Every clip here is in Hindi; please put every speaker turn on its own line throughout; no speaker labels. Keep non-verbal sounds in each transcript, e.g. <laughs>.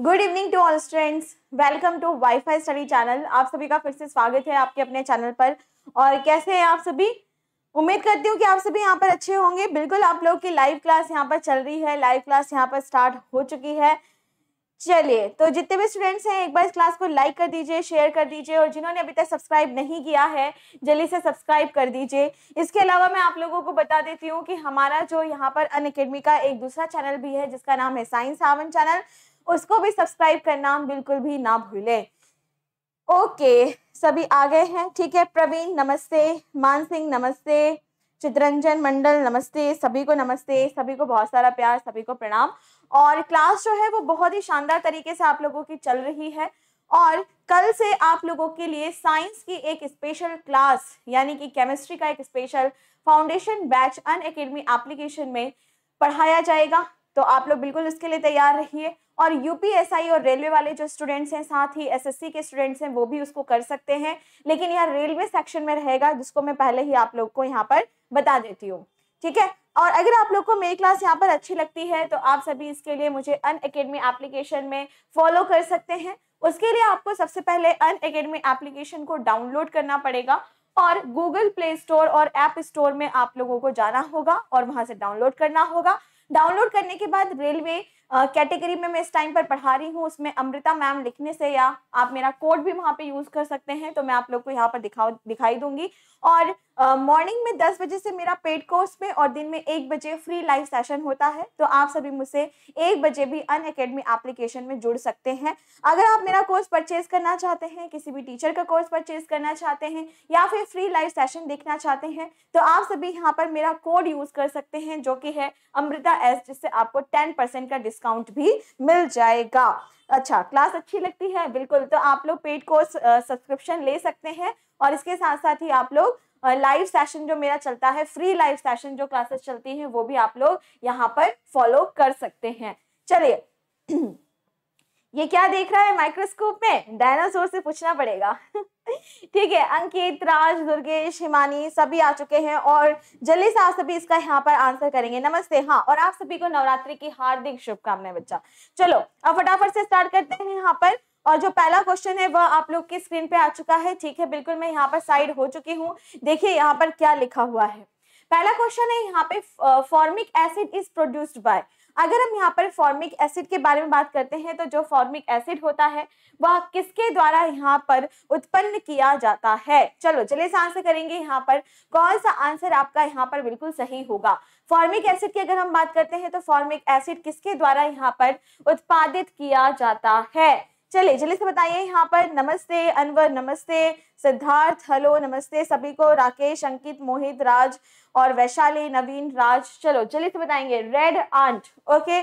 Good evening to all students welcome to WiFi study channel आप सभी का फिर से स्वागत है आपके अपने चैनल पर और कैसे हैं आप सभी उम्मीद करती हूँ कि आप सभी यहाँ पर अच्छे होंगे बिल्कुल आप लोग की लाइव क्लास यहाँ पर चल रही है लाइव क्लास यहाँ पर स्टार्ट हो चुकी है चलिए तो जितने भी स्टूडेंट्स हैं एक बार इस क्लास को लाइक कर दीजिए शेयर कर दीजिए और जिन्होंने अभी तक सब्सक्राइब नहीं किया है जल्दी से सब्सक्राइब कर दीजिए इसके अलावा मैं आप लोगों को बता देती हूँ कि हमारा जो यहाँ पर अन अकेडमी का एक दूसरा चैनल भी है जिसका नाम है साइंस सावन चैनल उसको भी सब्सक्राइब करना बिल्कुल भी ना भूलें ओके सभी आ गए हैं ठीक है प्रवीण नमस्ते मान सिंह नमस्ते चित्रंजन मंडल नमस्ते सभी को नमस्ते सभी को बहुत सारा प्यार सभी को प्रणाम और क्लास जो है वो बहुत ही शानदार तरीके से आप लोगों की चल रही है और कल से आप लोगों के लिए साइंस की एक स्पेशल क्लास यानी कि केमिस्ट्री का एक special foundation batch Unacademy application में पढ़ाया जाएगा तो आप लोग बिल्कुल उसके लिए तैयार रहिए और यूपीएसआई और रेलवे वाले जो स्टूडेंट्स हैं साथ ही एसएससी के स्टूडेंट्स हैं वो भी उसको कर सकते हैं लेकिन यह रेलवे सेक्शन में रहेगा जिसको मैं पहले ही आप लोग को यहाँ पर बता देती हूँ ठीक है और अगर आप लोग को मेरी क्लास यहाँ पर अच्छी लगती है तो आप सभी इसके लिए मुझे अन अकेडमी एप्लीकेशन में फॉलो कर सकते हैं उसके लिए आपको सबसे पहले अन अकेडमी एप्लीकेशन को डाउनलोड करना पड़ेगा और गूगल प्ले स्टोर और ऐप स्टोर में आप लोगों को जाना होगा और वहाँ से डाउनलोड करना होगा डाउनलोड करने के बाद रेलवे कैटेगरी में मैं इस टाइम पर पढ़ा रही हूँ उसमें अमृता मैम लिखने से या आप मेरा कोड भी वहाँ पे यूज़ कर सकते हैं तो मैं आप लोग को यहाँ पर दिखाओ दिखाई दूंगी और मॉर्निंग में दस बजे से मेरा पेड कोर्स में और दिन में एक बजे फ्री लाइव सेशन होता है तो आप सभी मुझसे एक बजे भी अन अकेडमी एप्लीकेशन में जुड़ सकते हैं अगर आप मेरा कोर्स परचेज करना चाहते हैं किसी भी टीचर का कोर्स परचेज करना चाहते हैं या फिर फ्री लाइव सेशन देखना चाहते हैं तो आप सभी यहाँ पर मेरा कोड यूज़ कर सकते हैं जो कि है अमृता एस जिससे आपको टेन परसेंट का डिस्काउंट भी मिल जाएगा अच्छा क्लास अच्छी लगती है बिल्कुल तो आप लोग पेड कोर्स सब्सक्रिप्शन ले सकते हैं और इसके साथ साथ ही आप लोग लाइव सेशन जो मेरा चलता है फ्री लाइव सेशन जो क्लासेस चलती हैं वो भी आप लोग यहाँ पर फॉलो कर सकते हैं चलिए ये क्या देख रहा है माइक्रोस्कोप में डायनासोर से पूछना पड़ेगा <laughs> ठीक है अंकित राज दुर्गेश हिमानी सभी आ चुके हैं और जल्दी से आप सभी इसका यहाँ पर आंसर करेंगे नमस्ते हाँ और आप सभी को नवरात्रि की हार्दिक शुभकामनाएं बच्चा चलो अब फटाफट से स्टार्ट करते हैं यहाँ पर और जो पहला क्वेश्चन है वह आप लोग की स्क्रीन पे आ चुका है ठीक है बिल्कुल मैं यहाँ पर साइड हो चुकी हूँ देखिए यहाँ पर क्या लिखा हुआ है पहला क्वेश्चन है यहाँ पे formic acid is produced by अगर हम यहाँ पर फॉर्मिक एसिड के बारे में बात करते हैं तो जो फॉर्मिक एसिड होता है वह किसके द्वारा यहाँ पर उत्पन्न किया जाता है चलो चले से आंसर करेंगे यहाँ पर कौन सा आंसर आपका यहाँ पर बिल्कुल सही होगा फॉर्मिक एसिड की अगर हम बात करते हैं तो फॉर्मिक एसिड किसके द्वारा यहाँ पर उत्पादित किया जाता है चलिए जल्दी से बताइए यहाँ पर नमस्ते अनवर नमस्ते सिद्धार्थ हेलो नमस्ते सभी को राकेश अंकित मोहित राज और वैशाली नवीन राज चलो जल्दी से बताएंगे रेड आंट ओके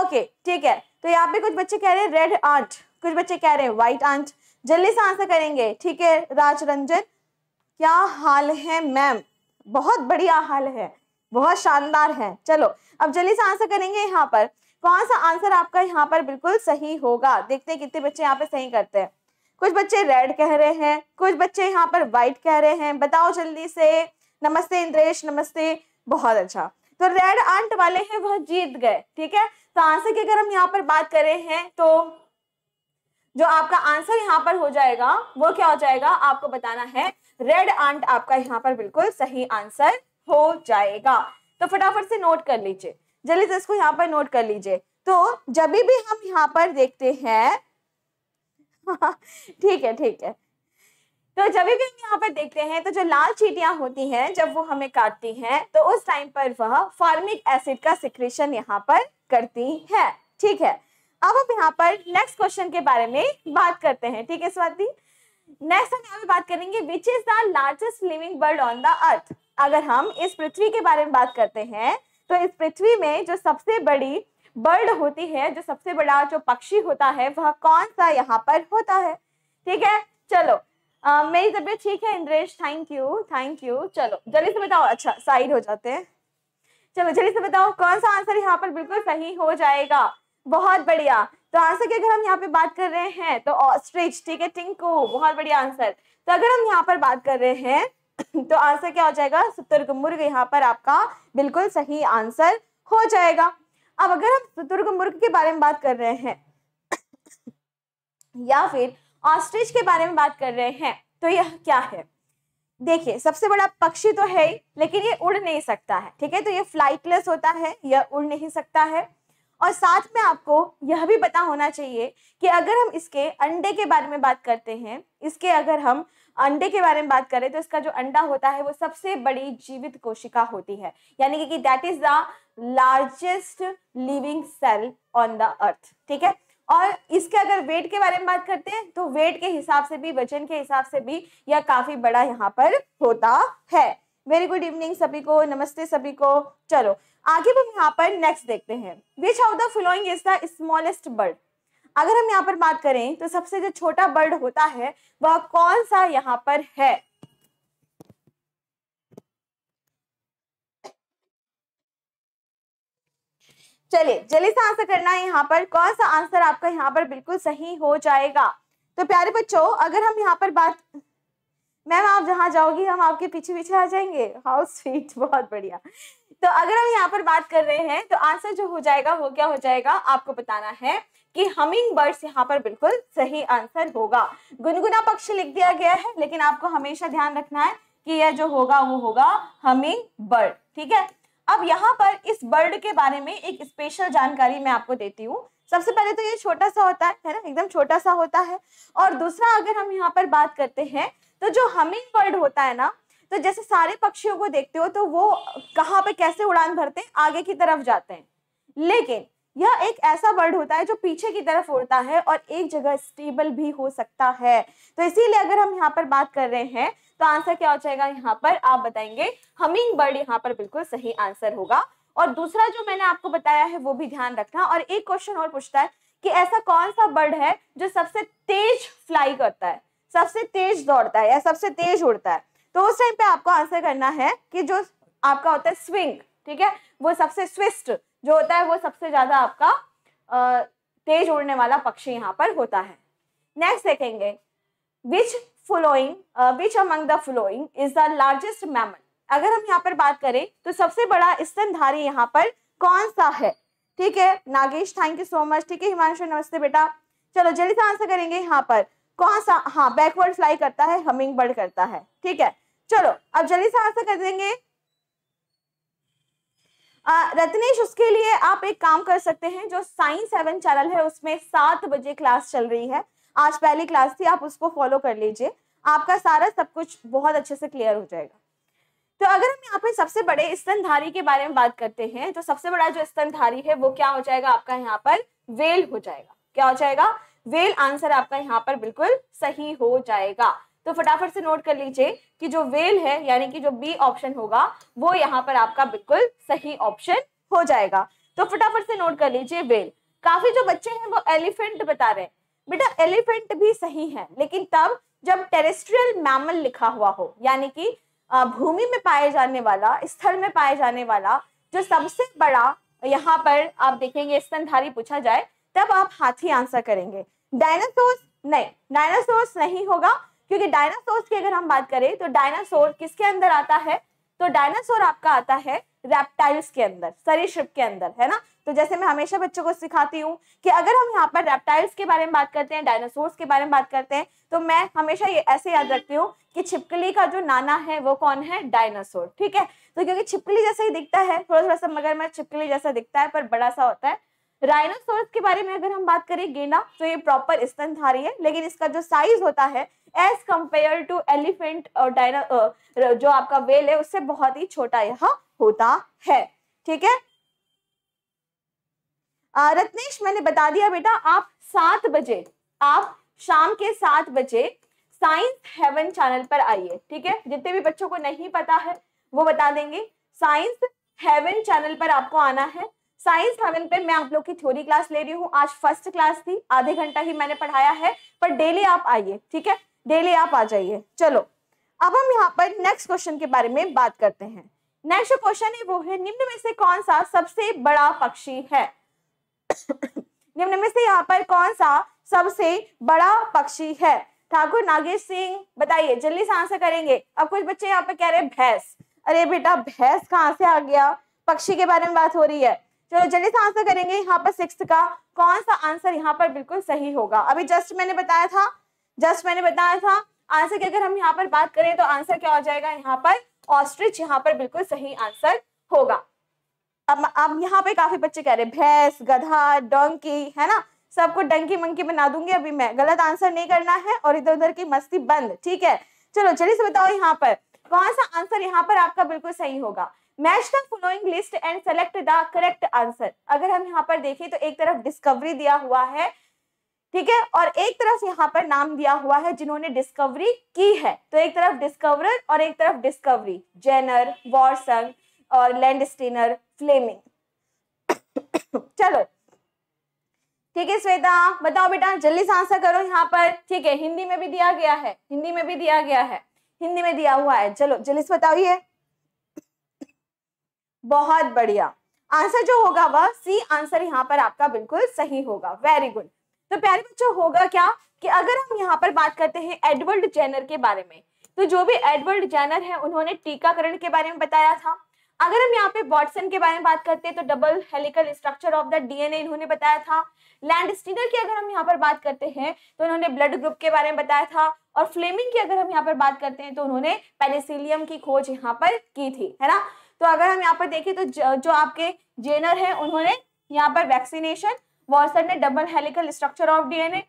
ओके ठीक है तो यहाँ पे कुछ बच्चे कह रहे हैं रेड आंट कुछ बच्चे कह रहे हैं व्हाइट आंट जल्दी से आंसर करेंगे ठीक है राज रंजन क्या हाल है मैम बहुत बढ़िया हाल है बहुत शानदार है चलो अब जल्दी से आंसर करेंगे यहाँ पर कौन सा आंसर आपका यहाँ पर बिल्कुल सही होगा देखते हैं कितने बच्चे यहाँ पे सही करते हैं कुछ बच्चे रेड कह रहे हैं कुछ बच्चे यहाँ पर व्हाइट कह रहे हैं बताओ जल्दी से नमस्ते इंद्रेश नमस्ते बहुत अच्छा तो रेड आंट वाले हैं वह जीत गए ठीक है तो आंसर की अगर हम यहाँ पर बात करें हैं तो जो आपका आंसर यहाँ पर हो जाएगा वो क्या हो जाएगा आपको बताना है रेड आंट आपका यहाँ पर बिल्कुल सही आंसर हो जाएगा तो फटाफट से नोट कर लीजिए जल्दी से इसको यहाँ पर नोट कर लीजिए तो जब भी हम यहाँ पर देखते हैं <laughs> ठीक है ठीक है तो जब भी हम यहाँ पर देखते हैं तो जो लाल चीटियां होती हैं जब वो हमें काटती हैं तो उस टाइम पर वह फार्मिक एसिड का सिक्रेशन यहाँ पर करती है ठीक है अब हम यहाँ पर नेक्स्ट क्वेश्चन के बारे में बात करते हैं ठीक है स्वाति नेक्स्ट हम यहाँ पे बात करेंगे which is the largest living bird on the earth अगर हम इस पृथ्वी के बारे में बात करते हैं तो इस पृथ्वी में जो सबसे बड़ी बर्ड होती है जो सबसे बड़ा जो पक्षी होता है वह कौन सा यहाँ पर होता है ठीक है चलो आ, मेरी तबीयत ठीक है Indresh thank you thank you चलो जल्दी से बताओ अच्छा साइड हो जाते हैं चलो जल्दी से बताओ कौन सा आंसर यहाँ पर बिल्कुल सही हो जाएगा बहुत बढ़िया तो आंसर की अगर हम यहाँ पे बात कर रहे हैं तो ऑस्ट्रिच ठीक है टिंकू बहुत बढ़िया आंसर तो अगर हम यहाँ पर बात कर रहे हैं <coughs> तो आंसर क्या हो जाएगा मुर्ग यहाँ पर आपका बिल्कुल सही आंसर हो जाएगा अब अगर हम मुर्ग के बारे में बात कर रहे हैं <coughs> या फिर ऑस्ट्रिच के बारे में बात कर रहे हैं तो यह क्या है देखिए सबसे बड़ा पक्षी तो है ही लेकिन ये उड़ नहीं सकता है ठीक है तो ये फ्लाइटलेस होता है यह उड़ नहीं सकता है और साथ में आपको यह भी पता होना चाहिए कि अगर हम इसके अंडे के बारे में बात करते हैं इसके अगर हम अंडे के बारे में बात करें तो इसका जो अंडा होता है वो सबसे बड़ी जीवित कोशिका होती है यानी कि that is the largest living cell on the earth ठीक है और इसके अगर वेट के बारे में बात करते हैं तो वेट के हिसाब से भी वजन के हिसाब से भी यह काफी बड़ा यहाँ पर होता है वेरी गुड इवनिंग सभी को नमस्ते सभी को चलो आगे हम यहाँ पर नेक्स्ट देखते हैं which of the following is the smallest bird अगर हम यहाँ पर बात करें तो सबसे जो छोटा बर्ड होता है वह कौन सा यहाँ पर है चलिए जल्दी से आंसर करना है यहाँ पर कौन सा आंसर आपका यहाँ पर बिल्कुल सही हो जाएगा तो प्यारे बच्चों अगर हम यहाँ पर बात मैम आप जहाँ जाओगी हम आपके पीछे पीछे आ जाएंगे हाउ स्वीट <laughs> बहुत बढ़िया तो अगर हम यहाँ पर बात कर रहे हैं तो आंसर जो हो जाएगा वो क्या हो जाएगा आपको बताना है कि हमिंग बर्ड्स यहाँ पर बिल्कुल सही आंसर होगा गुनगुना पक्षी लिख दिया गया है लेकिन आपको हमेशा ध्यान रखना है कि यह जो होगा वो होगा हमिंग बर्ड ठीक है अब यहाँ पर इस बर्ड के बारे में एक स्पेशल जानकारी मैं आपको देती हूँ सबसे पहले तो ये छोटा सा होता है है ना एकदम छोटा सा होता है और दूसरा अगर हम यहाँ पर बात करते हैं तो जो हमिंग बर्ड होता है ना तो जैसे सारे पक्षियों को देखते हो तो वो कहाँ पे कैसे उड़ान भरते हैं आगे की तरफ जाते हैं लेकिन यह एक ऐसा वर्ड होता है जो पीछे की तरफ उड़ता है और एक जगह स्टेबल भी हो सकता है तो इसीलिए अगर हम यहाँ पर बात कर रहे हैं तो आंसर क्या हो जाएगा यहाँ पर आप बताएंगे हमिंग बर्ड यहाँ पर बिल्कुल सही आंसर होगा और दूसरा जो मैंने आपको बताया है वो भी ध्यान रखना और एक क्वेश्चन और पूछता है कि ऐसा कौन सा बर्ड है जो सबसे तेज फ्लाई करता है सबसे तेज दौड़ता है या सबसे तेज उड़ता है तो उस टाइम पे आपको आंसर करना है कि जो आपका होता है स्विंग ठीक है वो सबसे स्विस्ट जो होता है वो सबसे ज़्यादा आपका तेज उड़ने वाला पक्षी यहाँ पर होता है नेक्स्ट देखेंगे which following which among the following is the largest mammal अगर हम यहाँ पर बात करें तो सबसे बड़ा स्तनधारी यहाँ पर कौन सा है ठीक है Nagesh thank you so much ठीक है हिमांशु नमस्ते बेटा चलो जल्दी से आंसर करेंगे यहाँ पर कौन सा हाँ बैकवर्ड फ्लाई करता है हमिंग बर्ड करता है ठीक है चलो अब जल्दी से आंसर कर देंगे रत्नेश उसके लिए आप एक काम कर सकते हैं जो साइंस सेवन चैनल है उसमें सात बजे क्लास चल रही है आज पहली क्लास थी आप उसको फॉलो कर लीजिए आपका सारा सब कुछ बहुत अच्छे से क्लियर हो जाएगा तो अगर हम यहाँ पे सबसे बड़े स्तनधारी के बारे में बात करते हैं तो सबसे बड़ा जो स्तनधारी है वो क्या हो जाएगा आपका यहाँ पर वेल हो जाएगा क्या हो जाएगा वेल आंसर आपका यहाँ पर बिल्कुल सही हो जाएगा तो फटाफट से नोट कर लीजिए कि जो वेल है यानी कि जो बी ऑप्शन होगा वो यहाँ पर आपका बिल्कुल सही ऑप्शन हो जाएगा तो फटाफट से नोट कर लीजिए वेल काफी जो बच्चे हैं वो एलिफेंट बता रहे हैं बेटा एलिफेंट भी सही है लेकिन तब जब टेरेस्ट्रियल मैमल लिखा हुआ हो यानी कि भूमि में पाए जाने वाला स्थल में पाए जाने वाला जो सबसे बड़ा यहाँ पर आप देखेंगे स्तनधारी पूछा जाए तब आप हाथी आंसर करेंगे डायनासोर नहीं डायनासोर नहीं होगा क्योंकि डायनासोर की अगर हम बात करें तो डायनासोर किसके अंदर आता है तो डायनासोर आपका आता है रेप्टाइल्स के अंदर सरीसृप के अंदर है ना तो जैसे मैं हमेशा बच्चों को सिखाती हूँ कि अगर हम यहाँ पर रेप्टाइल्स के बारे में बात करते हैं डायनासोर्स के बारे में बात करते हैं तो मैं हमेशा ये ऐसे याद रखती हूँ कि छिपकली का जो नाना है वो कौन है डायनासोर ठीक है तो क्योंकि छिपकली जैसा ही दिखता है थोड़ा थोड़ा सा मगर मैं छिपकली जैसा दिखता है पर बड़ा सा होता है राइनोसोरस के बारे में अगर हम बात करें गेंडा तो ये प्रॉपर स्तनधारी है लेकिन इसका जो साइज होता है एज कंपेयर टू एलिफेंट और जो आपका वेल है उससे बहुत ही छोटा यह होता है ठीक है रत्नेश मैंने बता दिया बेटा आप सात बजे आप शाम के सात बजे साइंस हेवन चैनल पर आइए ठीक है जितने भी बच्चों को नहीं पता है वो बता देंगे साइंस हेवन चैनल पर आपको आना है साइंस सेवन पे मैं आप लोग की थ्योरी क्लास ले रही हूँ आज फर्स्ट क्लास थी आधे घंटा ही मैंने पढ़ाया है पर डेली आप आइए ठीक है डेली आप आ जाइए चलो अब हम यहाँ पर नेक्स्ट क्वेश्चन के बारे में बात करते हैं नेक्स्ट क्वेश्चन है वो है निम्न में से कौन सा सबसे बड़ा पक्षी है <coughs> निम्न में से यहाँ पर कौन सा सबसे बड़ा पक्षी है ठाकुर नागेश सिंह बताइए जल्दी से आंसर करेंगे अब कुछ बच्चे यहाँ पे कह रहे हैं भैंस अरे बेटा भैंस कहाँ से आ गया पक्षी के बारे में बात हो रही है चलो जल्दी से आंसर करेंगे यहाँ पर सिक्स का कौन सा आंसर यहाँ पर बिल्कुल सही होगा अभी जस्ट मैंने बताया था जस्ट मैंने बताया था आंसर की अगर हम यहाँ पर बात करें तो आंसर क्या हो जाएगा यहाँ पर ऑस्ट्रिच यहाँ पर बिल्कुल सही आंसर होगा अब अब यहाँ पे काफी बच्चे कह रहे भैंस गधा डोंकी है ना सबको डंकी मंकी बना दूंगी अभी मैं गलत आंसर नहीं करना है और इधर उधर की मस्ती बंद ठीक है चलो जल्दी से बताओ यहाँ पर कौन सा आंसर यहाँ पर आपका बिल्कुल सही होगा match the following list and select the correct answer अगर हम यहाँ पर देखें तो एक तरफ डिस्कवरी दिया हुआ है ठीक है और एक तरफ यहाँ पर नाम दिया हुआ है जिन्होंने डिस्कवरी की है तो एक तरफ डिस्कवरर और एक तरफ डिस्कवरी जेनर वॉरसन और लैंडस्टीनर फ्लेमिंग <coughs> चलो ठीक है श्वेता बताओ बेटा जल्दी से आंसर करो यहाँ पर ठीक है हिंदी में भी दिया गया है हिंदी में भी दिया गया है हिंदी में दिया हुआ है चलो जल्दी से ये बहुत बढ़िया आंसर जो होगा वह सी आंसर यहाँ पर आपका बिल्कुल सही होगा वेरी गुड तो प्यारे बच्चों होगा क्या कि अगर हम यहाँ पर बात करते हैं एडवर्ड जेनर के बारे में तो जो भी एडवर्ड जेनर है उन्होंने टीकाकरण के बारे में बताया था अगर हम यहाँ पे वॉटसन के बारे में बात करते हैं तो double helical structure of the DNA इन्होंने बताया था लैंड स्टीनर की अगर हम यहाँ पर बात करते हैं तो उन्होंने ब्लड ग्रुप के बारे में बताया था और फ्लेमिंग की अगर हम यहाँ पर बात करते हैं तो उन्होंने पेनेसिलियम की खोज यहाँ पर की थी है ना तो अगर हम यहाँ पर देखें तो जो आपके जेनर है उन्होंने यहाँ पर वैक्सीनेशन वॉर्सर ने double helical structure of DNA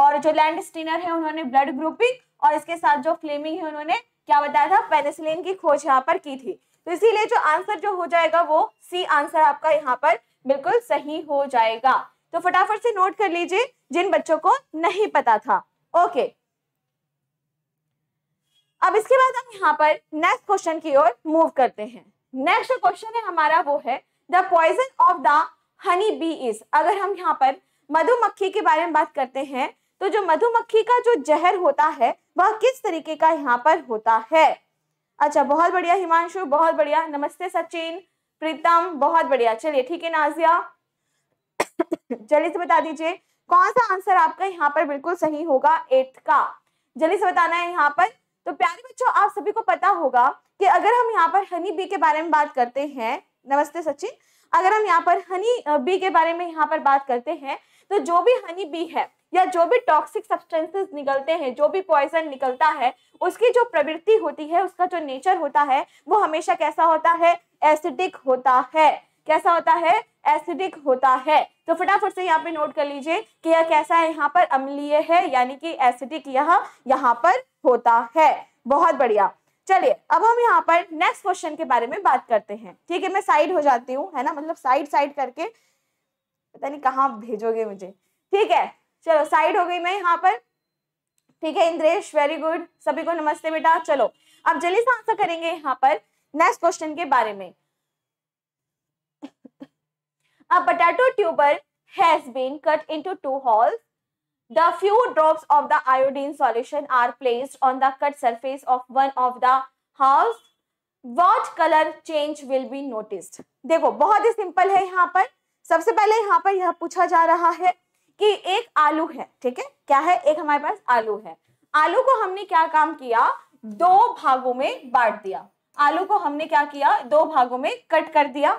और जो लैंड स्टीनर है उन्होंने ब्लड ग्रुपिंग और इसके साथ जो फ्लेमिंग है उन्होंने क्या बताया था पेनिसिलिन की खोज यहाँ पर की थी तो इसीलिए जो आंसर जो हो जाएगा वो सी आंसर आपका यहाँ पर बिल्कुल सही हो जाएगा तो फटाफट से नोट कर लीजिए जिन बच्चों को नहीं पता था ओके अब इसके बाद हम यहाँ पर नेक्स्ट क्वेश्चन की ओर मूव करते हैं नेक्स्ट क्वेश्चन है हमारा वो है the poison of the honey bee is अगर हम यहाँ पर मधुमक्खी के बारे में बात करते हैं तो जो मधुमक्खी का जो जहर होता है वह किस तरीके का यहाँ पर होता है अच्छा बहुत बढ़िया हिमांशु बहुत बढ़िया नमस्ते सचिन प्रीतम बहुत बढ़िया चलिए ठीक है नाजिया जल्दी से बता दीजिए कौन सा आंसर आपका यहाँ पर बिल्कुल सही होगा एट्थ का जल्दी से बताना है यहाँ पर तो प्यारे बच्चों आप सभी को पता होगा कि अगर हम यहाँ पर हनी बी के बारे में बात करते हैं नमस्ते सचिन अगर हम यहाँ पर हनी बी के बारे में यहाँ पर बात करते हैं तो जो भी हनी बी है या जो भी टॉक्सिक सब्सटेंसेस निकलते हैं जो भी पॉइजन निकलता है उसकी जो प्रवृत्ति होती है उसका जो नेचर होता है वो हमेशा कैसा होता है एसिडिक होता है कैसा होता है एसिडिक होता है तो फटाफट से यहाँ पे नोट कर लीजिए कि यह कैसा है यहाँ पर अम्लीय है यानी कि एसिडिक यह यहाँ पर होता है बहुत बढ़िया चलिए अब हम यहाँ पर नेक्स्ट क्वेश्चन के बारे में बात करते हैं ठीक है मैं साइड हो जाती हूँ है ना मतलब साइड साइड करके पता नहीं कहाँ भेजोगे मुझे ठीक है चलो साइड हो गई मैं यहाँ पर ठीक है इंद्रेश वेरी गुड सभी को नमस्ते बेटा चलो अब जल्दी से आंसर करेंगे यहाँ पर नेक्स्ट क्वेश्चन के बारे में अब potato tuber has been cut into two halves The few drops of the iodine solution are placed on the cut surface of one of the house. What color change will be noticed? देखो बहुत ही सिंपल है यहाँ पर सबसे पहले यहाँ पर यह पूछा जा रहा है कि एक आलू है ठीक है क्या है एक हमारे पास आलू है आलू को हमने क्या काम किया दो भागों में बांट दिया आलू को हमने क्या किया दो भागों में कट कर दिया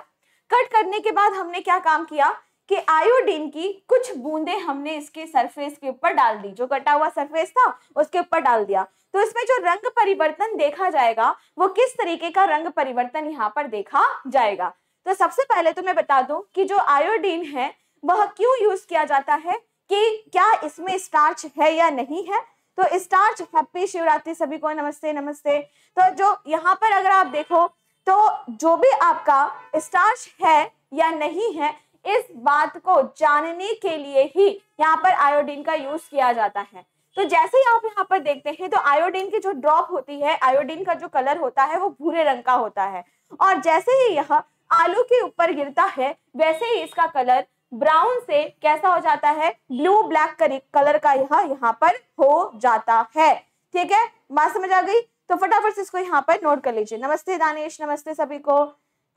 कट करने के बाद हमने क्या काम किया कि आयोडीन की कुछ बूंदे हमने इसके सरफेस के ऊपर डाल दी जो कटा हुआ सरफेस था उसके ऊपर डाल दिया तो इसमें जो रंग परिवर्तन देखा जाएगा वो किस तरीके का रंग परिवर्तन यहाँ पर देखा जाएगा तो सबसे पहले तो मैं बता दूं कि जो आयोडीन है वह क्यों यूज किया जाता है कि क्या इसमें स्टार्च है या नहीं है तो स्टार्च हैप्पी शिवरात्रि सभी को नमस्ते नमस्ते तो जो यहाँ पर अगर आप देखो तो जो भी आपका स्टार्च है या नहीं है इस बात को जानने के लिए ही यहाँ पर आयोडीन का यूज किया जाता है तो जैसे ही आप यहाँ पर देखते हैं तो आयोडीन की जो ड्रॉप होती है आयोडीन का जो कलर होता है वो भूरे रंग का होता है और जैसे ही यह आलू के ऊपर गिरता है वैसे ही इसका कलर ब्राउन से कैसा हो जाता है ब्लू ब्लैक कलर का यह यहाँ पर हो जाता है ठीक है बात समझ आ गई तो फटाफट से इसको यहाँ पर नोट कर लीजिए नमस्ते दानिश नमस्ते सभी को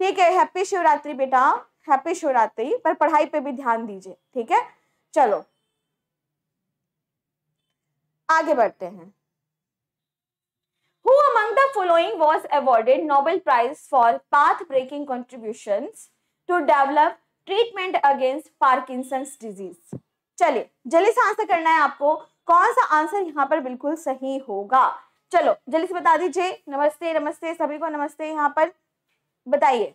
ठीक है हैप्पी शिवरात्रि बेटा हैप्पी श्योर आते ही पर पढ़ाई पे भी ध्यान दीजिए ठीक है चलो आगे बढ़ते हैं Who among the following was awarded Nobel Prize for path-breaking contributions to develop treatment against Parkinson's disease? चलिए जल्दी से आंसर करना है आपको कौन सा आंसर यहाँ पर बिल्कुल सही होगा चलो जल्दी से बता दीजिए नमस्ते नमस्ते सभी को नमस्ते यहाँ पर बताइए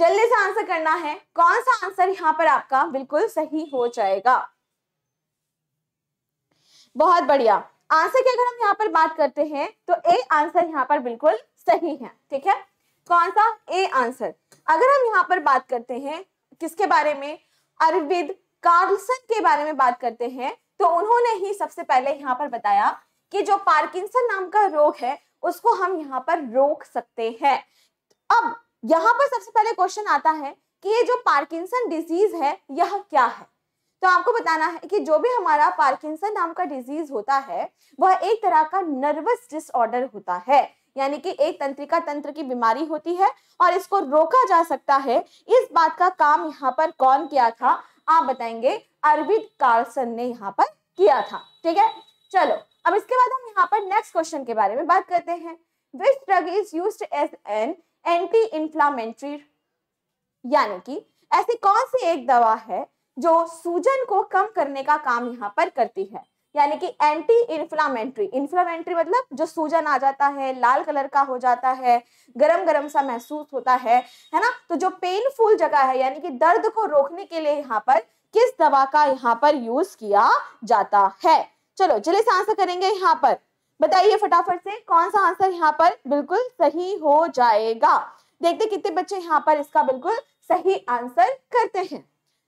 जल्दी से आंसर करना है कौन सा आंसर यहाँ पर आपका बिल्कुल सही हो जाएगा बहुत बढ़िया आंसर की अगर हम यहाँ पर बात करते हैं तो ए आंसर यहाँ पर बिल्कुल सही है ठीक है कौन सा ए आंसर अगर हम यहाँ पर बात करते हैं किसके बारे में अरविंद कार्लसन के बारे में बात करते हैं तो उन्होंने ही सबसे पहले यहाँ पर बताया कि जो पार्किंसन नाम का रोग है उसको हम यहाँ पर रोक सकते हैं अब यहाँ पर सबसे पहले क्वेश्चन आता है कि ये जो पार्किंसन डिजीज है यह क्या है तो आपको बताना है कि जो भी हमारा पार्किंसन नाम का डिजीज होता है वह एक तरह का नर्वस डिसऑर्डर होता है यानी कि एक तंत्रिका तंत्र की बीमारी होती है और इसको रोका जा सकता है इस बात का काम यहाँ पर कौन किया था आप बताएंगे अरविंद कार्लसन ने यहाँ पर किया था ठीक है चलो अब इसके बाद हम यहाँ पर नेक्स्ट क्वेश्चन के बारे में बात करते हैं which drug is use as an anti inflammatory यानी कि ऐसी कौन सी एक दवा है जो सूजन को कम करने का काम यहाँ पर करती है यानी कि एंटी इन्फ्लामेंट्री इन्फ्लामेंट्री मतलब जो सूजन आ जाता है लाल कलर का हो जाता है गरम गरम सा महसूस होता है है ना तो जो पेनफुल जगह है यानी कि दर्द को रोकने के लिए यहाँ पर किस दवा का यहाँ पर यूज किया जाता है चलो चलिए आंसर करेंगे यहाँ पर बताइए फटाफट से कौन सा आंसर यहाँ पर बिल्कुल सही हो जाएगा देखते कितने बच्चे यहाँ पर इसका बिल्कुल सही आंसर करते हैं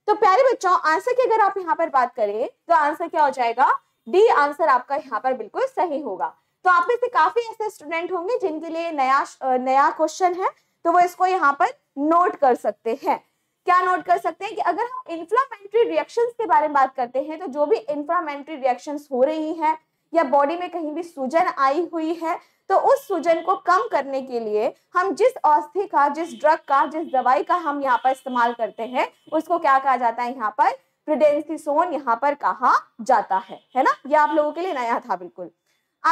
तो प्यारे बच्चों आंसर की अगर आप यहाँ पर बात करें तो आंसर क्या हो जाएगा डी आंसर आपका यहाँ पर बिल्कुल सही होगा तो आप में से काफी ऐसे स्टूडेंट होंगे जिनके लिए नया नया क्वेश्चन है तो वो इसको यहाँ पर नोट कर सकते हैं क्या नोट कर सकते हैं कि अगर हम इन्फ्लामेंट्री रिएक्शंस के बारे में बात करते हैं तो जो भी इन्फ्लामेंट्री रिएक्शंस हो रही हैं या बॉडी में कहीं भी सूजन आई हुई है तो उस सूजन को कम करने के लिए हम जिस औषधि का जिस ड्रग का जिस दवाई का हम यहाँ पर इस्तेमाल करते हैं उसको क्या कहा जाता है यहाँ पर प्रिडेंसिसोन यहाँ पर कहा जाता है है ना ये आप लोगों के लिए नया था बिल्कुल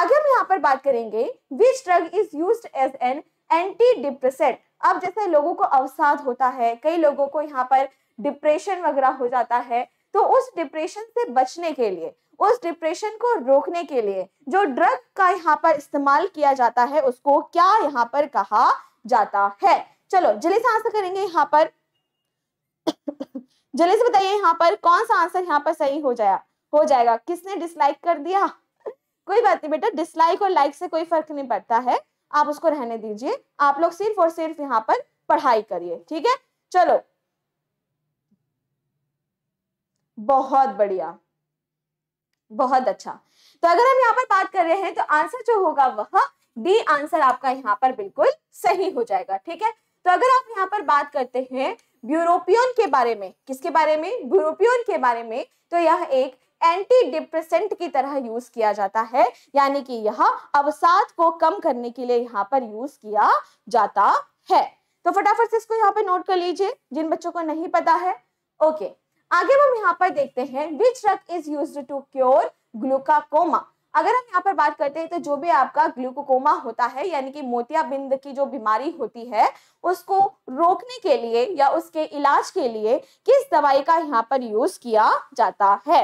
आगे हम यहाँ पर बात करेंगे which drug is use as an anti depressant अब जैसे लोगों को अवसाद होता है कई लोगों को यहाँ पर डिप्रेशन वगैरह हो जाता है तो उस डिप्रेशन से बचने के लिए उस डिप्रेशन को रोकने के लिए जो ड्रग का यहाँ पर इस्तेमाल किया जाता है उसको क्या यहाँ पर कहा जाता है चलो जल्दी से आंसर करेंगे यहाँ पर <coughs> जल्दी से बताइए यहाँ पर कौन सा आंसर यहाँ पर सही हो जाया हो जाएगा किसने डिसलाइक कर दिया <laughs> कोई बात नहीं बेटा डिसलाइक और लाइक से कोई फर्क नहीं पड़ता है आप उसको रहने दीजिए आप लोग सिर्फ और सिर्फ यहाँ पर पढ़ाई करिए ठीक है चलो बहुत बढ़िया बहुत अच्छा तो अगर हम यहाँ पर बात कर रहे हैं तो आंसर जो होगा वह डी आंसर आपका यहाँ पर बिल्कुल सही हो जाएगा ठीक है तो अगर आप यहाँ पर बात करते हैं ब्यूरोपियन के बारे में किसके बारे में ब्यूरोपियन के बारे में तो यह एक एंटी डिप्रेसेंट की तरह यूज किया जाता है यानी कि यह अवसाद को कम करने के लिए यहाँ पर यूज किया जाता है तो फटाफट से इसको यहाँ पर नोट कर लीजिए जिन बच्चों को नहीं पता है ओके okay. आगे हम यहाँ पर देखते हैं which drug is use to cure glaucoma अगर हम यहाँ पर बात करते हैं तो जो भी आपका ग्लूकोकोमा होता है यानी कि मोतियाबिंद की जो बीमारी होती है उसको रोकने के लिए या उसके इलाज के लिए किस दवाई का यहाँ पर यूज किया जाता है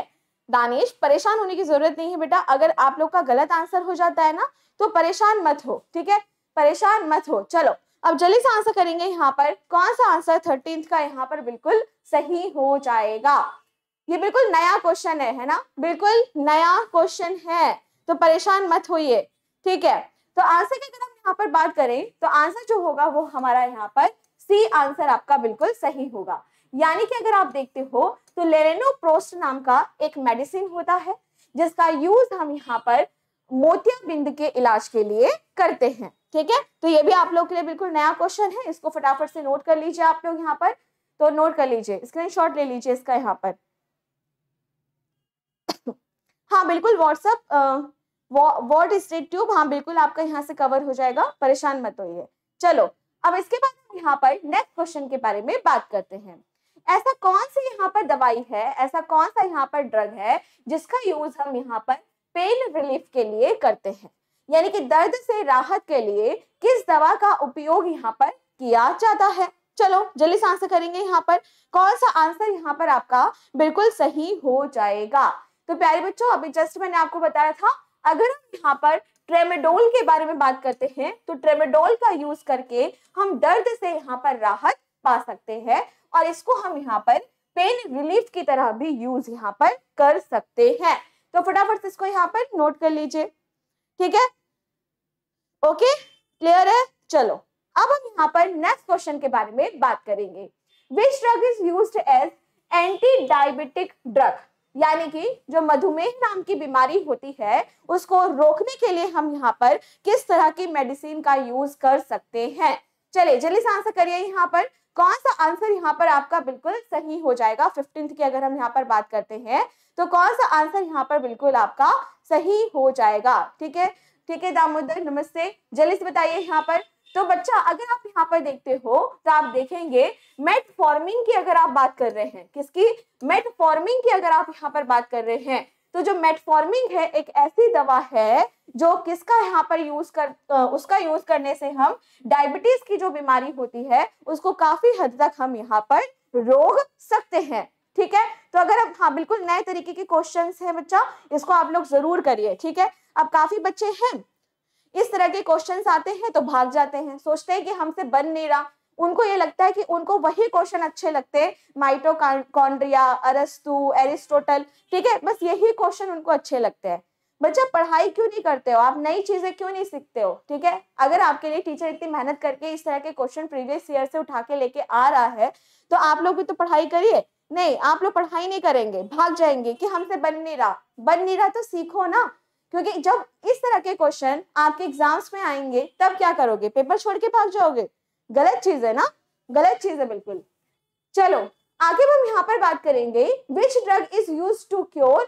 दानिश परेशान होने की जरूरत नहीं है बेटा अगर आप लोग का गलत आंसर हो जाता है ना तो परेशान मत हो ठीक है परेशान मत हो चलो अब जल्दी से आंसर करेंगे यहाँ पर कौन सा आंसर थर्टींथ का यहाँ पर बिल्कुल सही हो जाएगा ये बिल्कुल नया क्वेश्चन है है ना बिल्कुल नया क्वेश्चन है तो परेशान मत होइए ठीक है तो आंसर की अगर हम यहाँ पर बात करें तो आंसर जो होगा वो हमारा यहाँ पर सी आंसर आपका बिल्कुल सही होगा यानी कि अगर आप देखते हो तो लेरेनो प्रोस्ट नाम का एक मेडिसिन होता है जिसका यूज हम यहाँ पर मोतियाबिंद के इलाज के लिए करते हैं ठीक है तो ये भी आप लोग के लिए बिल्कुल नया क्वेश्चन है इसको फटाफट से नोट कर लीजिए आप लोग यहाँ पर तो नोट कर लीजिए स्क्रीनशॉट ले लीजिए इसका यहाँ पर हाँ बिल्कुल व्हाट्सअप वॉट स्टेट ट्यूब हाँ बिल्कुल आपका यहाँ से कवर हो जाएगा परेशान मत होइए चलो अब इसके बाद हम यहाँ पर नेक्स्ट क्वेश्चन के बारे में बात करते हैं ऐसा कौन सी यहाँ पर दवाई है ऐसा कौन सा यहाँ पर ड्रग है जिसका यूज हम यहाँ पर पेन रिलीफ के लिए करते हैं यानी कि दर्द से राहत के लिए किस दवा का उपयोग यहाँ पर किया जाता है चलो जल्दी से आंसर करेंगे यहाँ पर कौन सा आंसर यहाँ पर आपका बिल्कुल सही हो जाएगा तो प्यारे बच्चों अभी जस्ट मैंने आपको बताया था अगर हम यहाँ पर ट्रेमेडोल के बारे में बात करते हैं तो ट्रेमेडोल का यूज करके हम दर्द से यहाँ पर राहत पा सकते हैं और इसको हम यहाँ पर पेन रिलीफ की तरह भी यूज यहाँ पर कर सकते हैं तो फटाफट इसको यहाँ पर नोट कर लीजिए ठीक है ओके क्लियर है चलो अब हम यहाँ पर नेक्स्ट क्वेश्चन के बारे में बात करेंगे which drug is use as anti diabetic drug यानी कि जो मधुमेह नाम की बीमारी होती है उसको रोकने के लिए हम यहाँ पर किस तरह की मेडिसिन का यूज कर सकते हैं चलिए जल्दी से आंसर करिए यहाँ पर कौन सा आंसर यहाँ पर आपका बिल्कुल सही हो जाएगा फिफ्टींथ की अगर हम यहाँ पर बात करते हैं तो कौन सा आंसर यहाँ पर बिल्कुल आपका सही हो जाएगा ठीक है ठीक है दामोदर नमस्ते जल्दी से बताइए यहाँ पर तो बच्चा अगर आप यहाँ पर देखते हो तो आप देखेंगे मेटफॉर्मिंग की अगर आप बात कर रहे हैं किसकी मेटफॉर्मिंग की अगर आप यहाँ पर बात कर रहे हैं तो जो मेटफॉर्मिंग है एक ऐसी दवा है जो किसका यहाँ पर यूज कर उसका यूज करने से हम डायबिटीज की जो बीमारी होती है उसको काफी हद तक हम यहाँ पर रोक सकते हैं ठीक है तो अगर अब हाँ बिल्कुल नए तरीके के क्वेश्चन है बच्चा इसको आप लोग जरूर करिए ठीक है अब काफी बच्चे हैं इस तरह के क्वेश्चन आते हैं तो भाग जाते हैं सोचते हैं कि हमसे बन नहीं रहा उनको ये लगता है कि उनको वही क्वेश्चन अच्छे लगते हैं माइटोकॉन्ड्रिया अरस्तु एरिस्टोटल ठीक है बस यही क्वेश्चन उनको अच्छे लगते हैं बच्चा पढ़ाई क्यों नहीं करते हो आप नई चीजें क्यों नहीं सीखते हो ठीक है अगर आपके लिए टीचर इतनी मेहनत करके इस तरह के क्वेश्चन प्रीवियस ईयर से उठा के लेके आ रहा है तो आप लोग भी तो पढ़ाई करिए नहीं आप लोग पढ़ाई नहीं करेंगे भाग जाएंगे कि हमसे बन नहीं रहा बन नहीं रहा तो सीखो ना क्योंकि जब इस तरह के क्वेश्चन आपके एग्जाम्स में आएंगे तब क्या करोगे पेपर छोड़ के भाग जाओगे गलत चीज है ना गलत चीज है बिल्कुल चलो आगे हम यहाँ पर बात करेंगे which drug is use to cure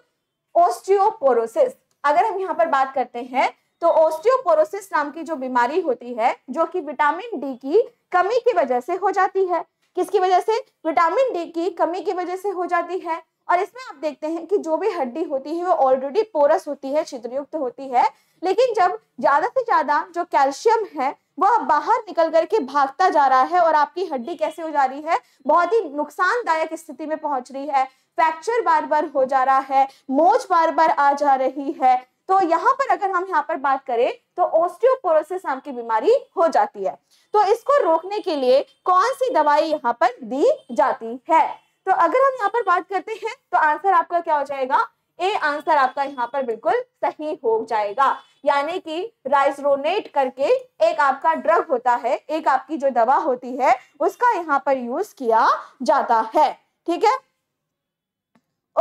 osteoporosis अगर हम यहाँ पर बात करते हैं तो ओस्टियोपोरोसिस नाम की जो बीमारी होती है जो कि विटामिन डी की कमी की वजह से हो जाती है किसकी वजह से विटामिन डी की कमी की वजह से हो जाती है और इसमें आप देखते हैं कि जो भी हड्डी होती है वो ऑलरेडी पोरस होती है छिद्रयुक्त होती है लेकिन जब ज्यादा से ज्यादा जो कैल्शियम है वह बाहर निकल करके भागता जा रहा है और आपकी हड्डी कैसे हो जा रही है बहुत ही नुकसानदायक स्थिति में पहुंच रही है फ्रैक्चर बार बार हो जा रहा है मोच बार बार आ जा रही है तो यहाँ पर अगर हम यहाँ पर बात करें तो ऑस्टियोपोरोसिस नाम की बीमारी हो जाती है तो इसको रोकने के लिए कौन सी दवाई यहाँ पर दी जाती है तो अगर हम यहाँ पर बात करते हैं तो आंसर आपका क्या हो जाएगा ए आंसर आपका यहाँ पर बिल्कुल सही हो जाएगा यानी कि राइसरोनेट करके एक आपका ड्रग होता है एक आपकी जो दवा होती है उसका यहाँ पर यूज किया जाता है ठीक है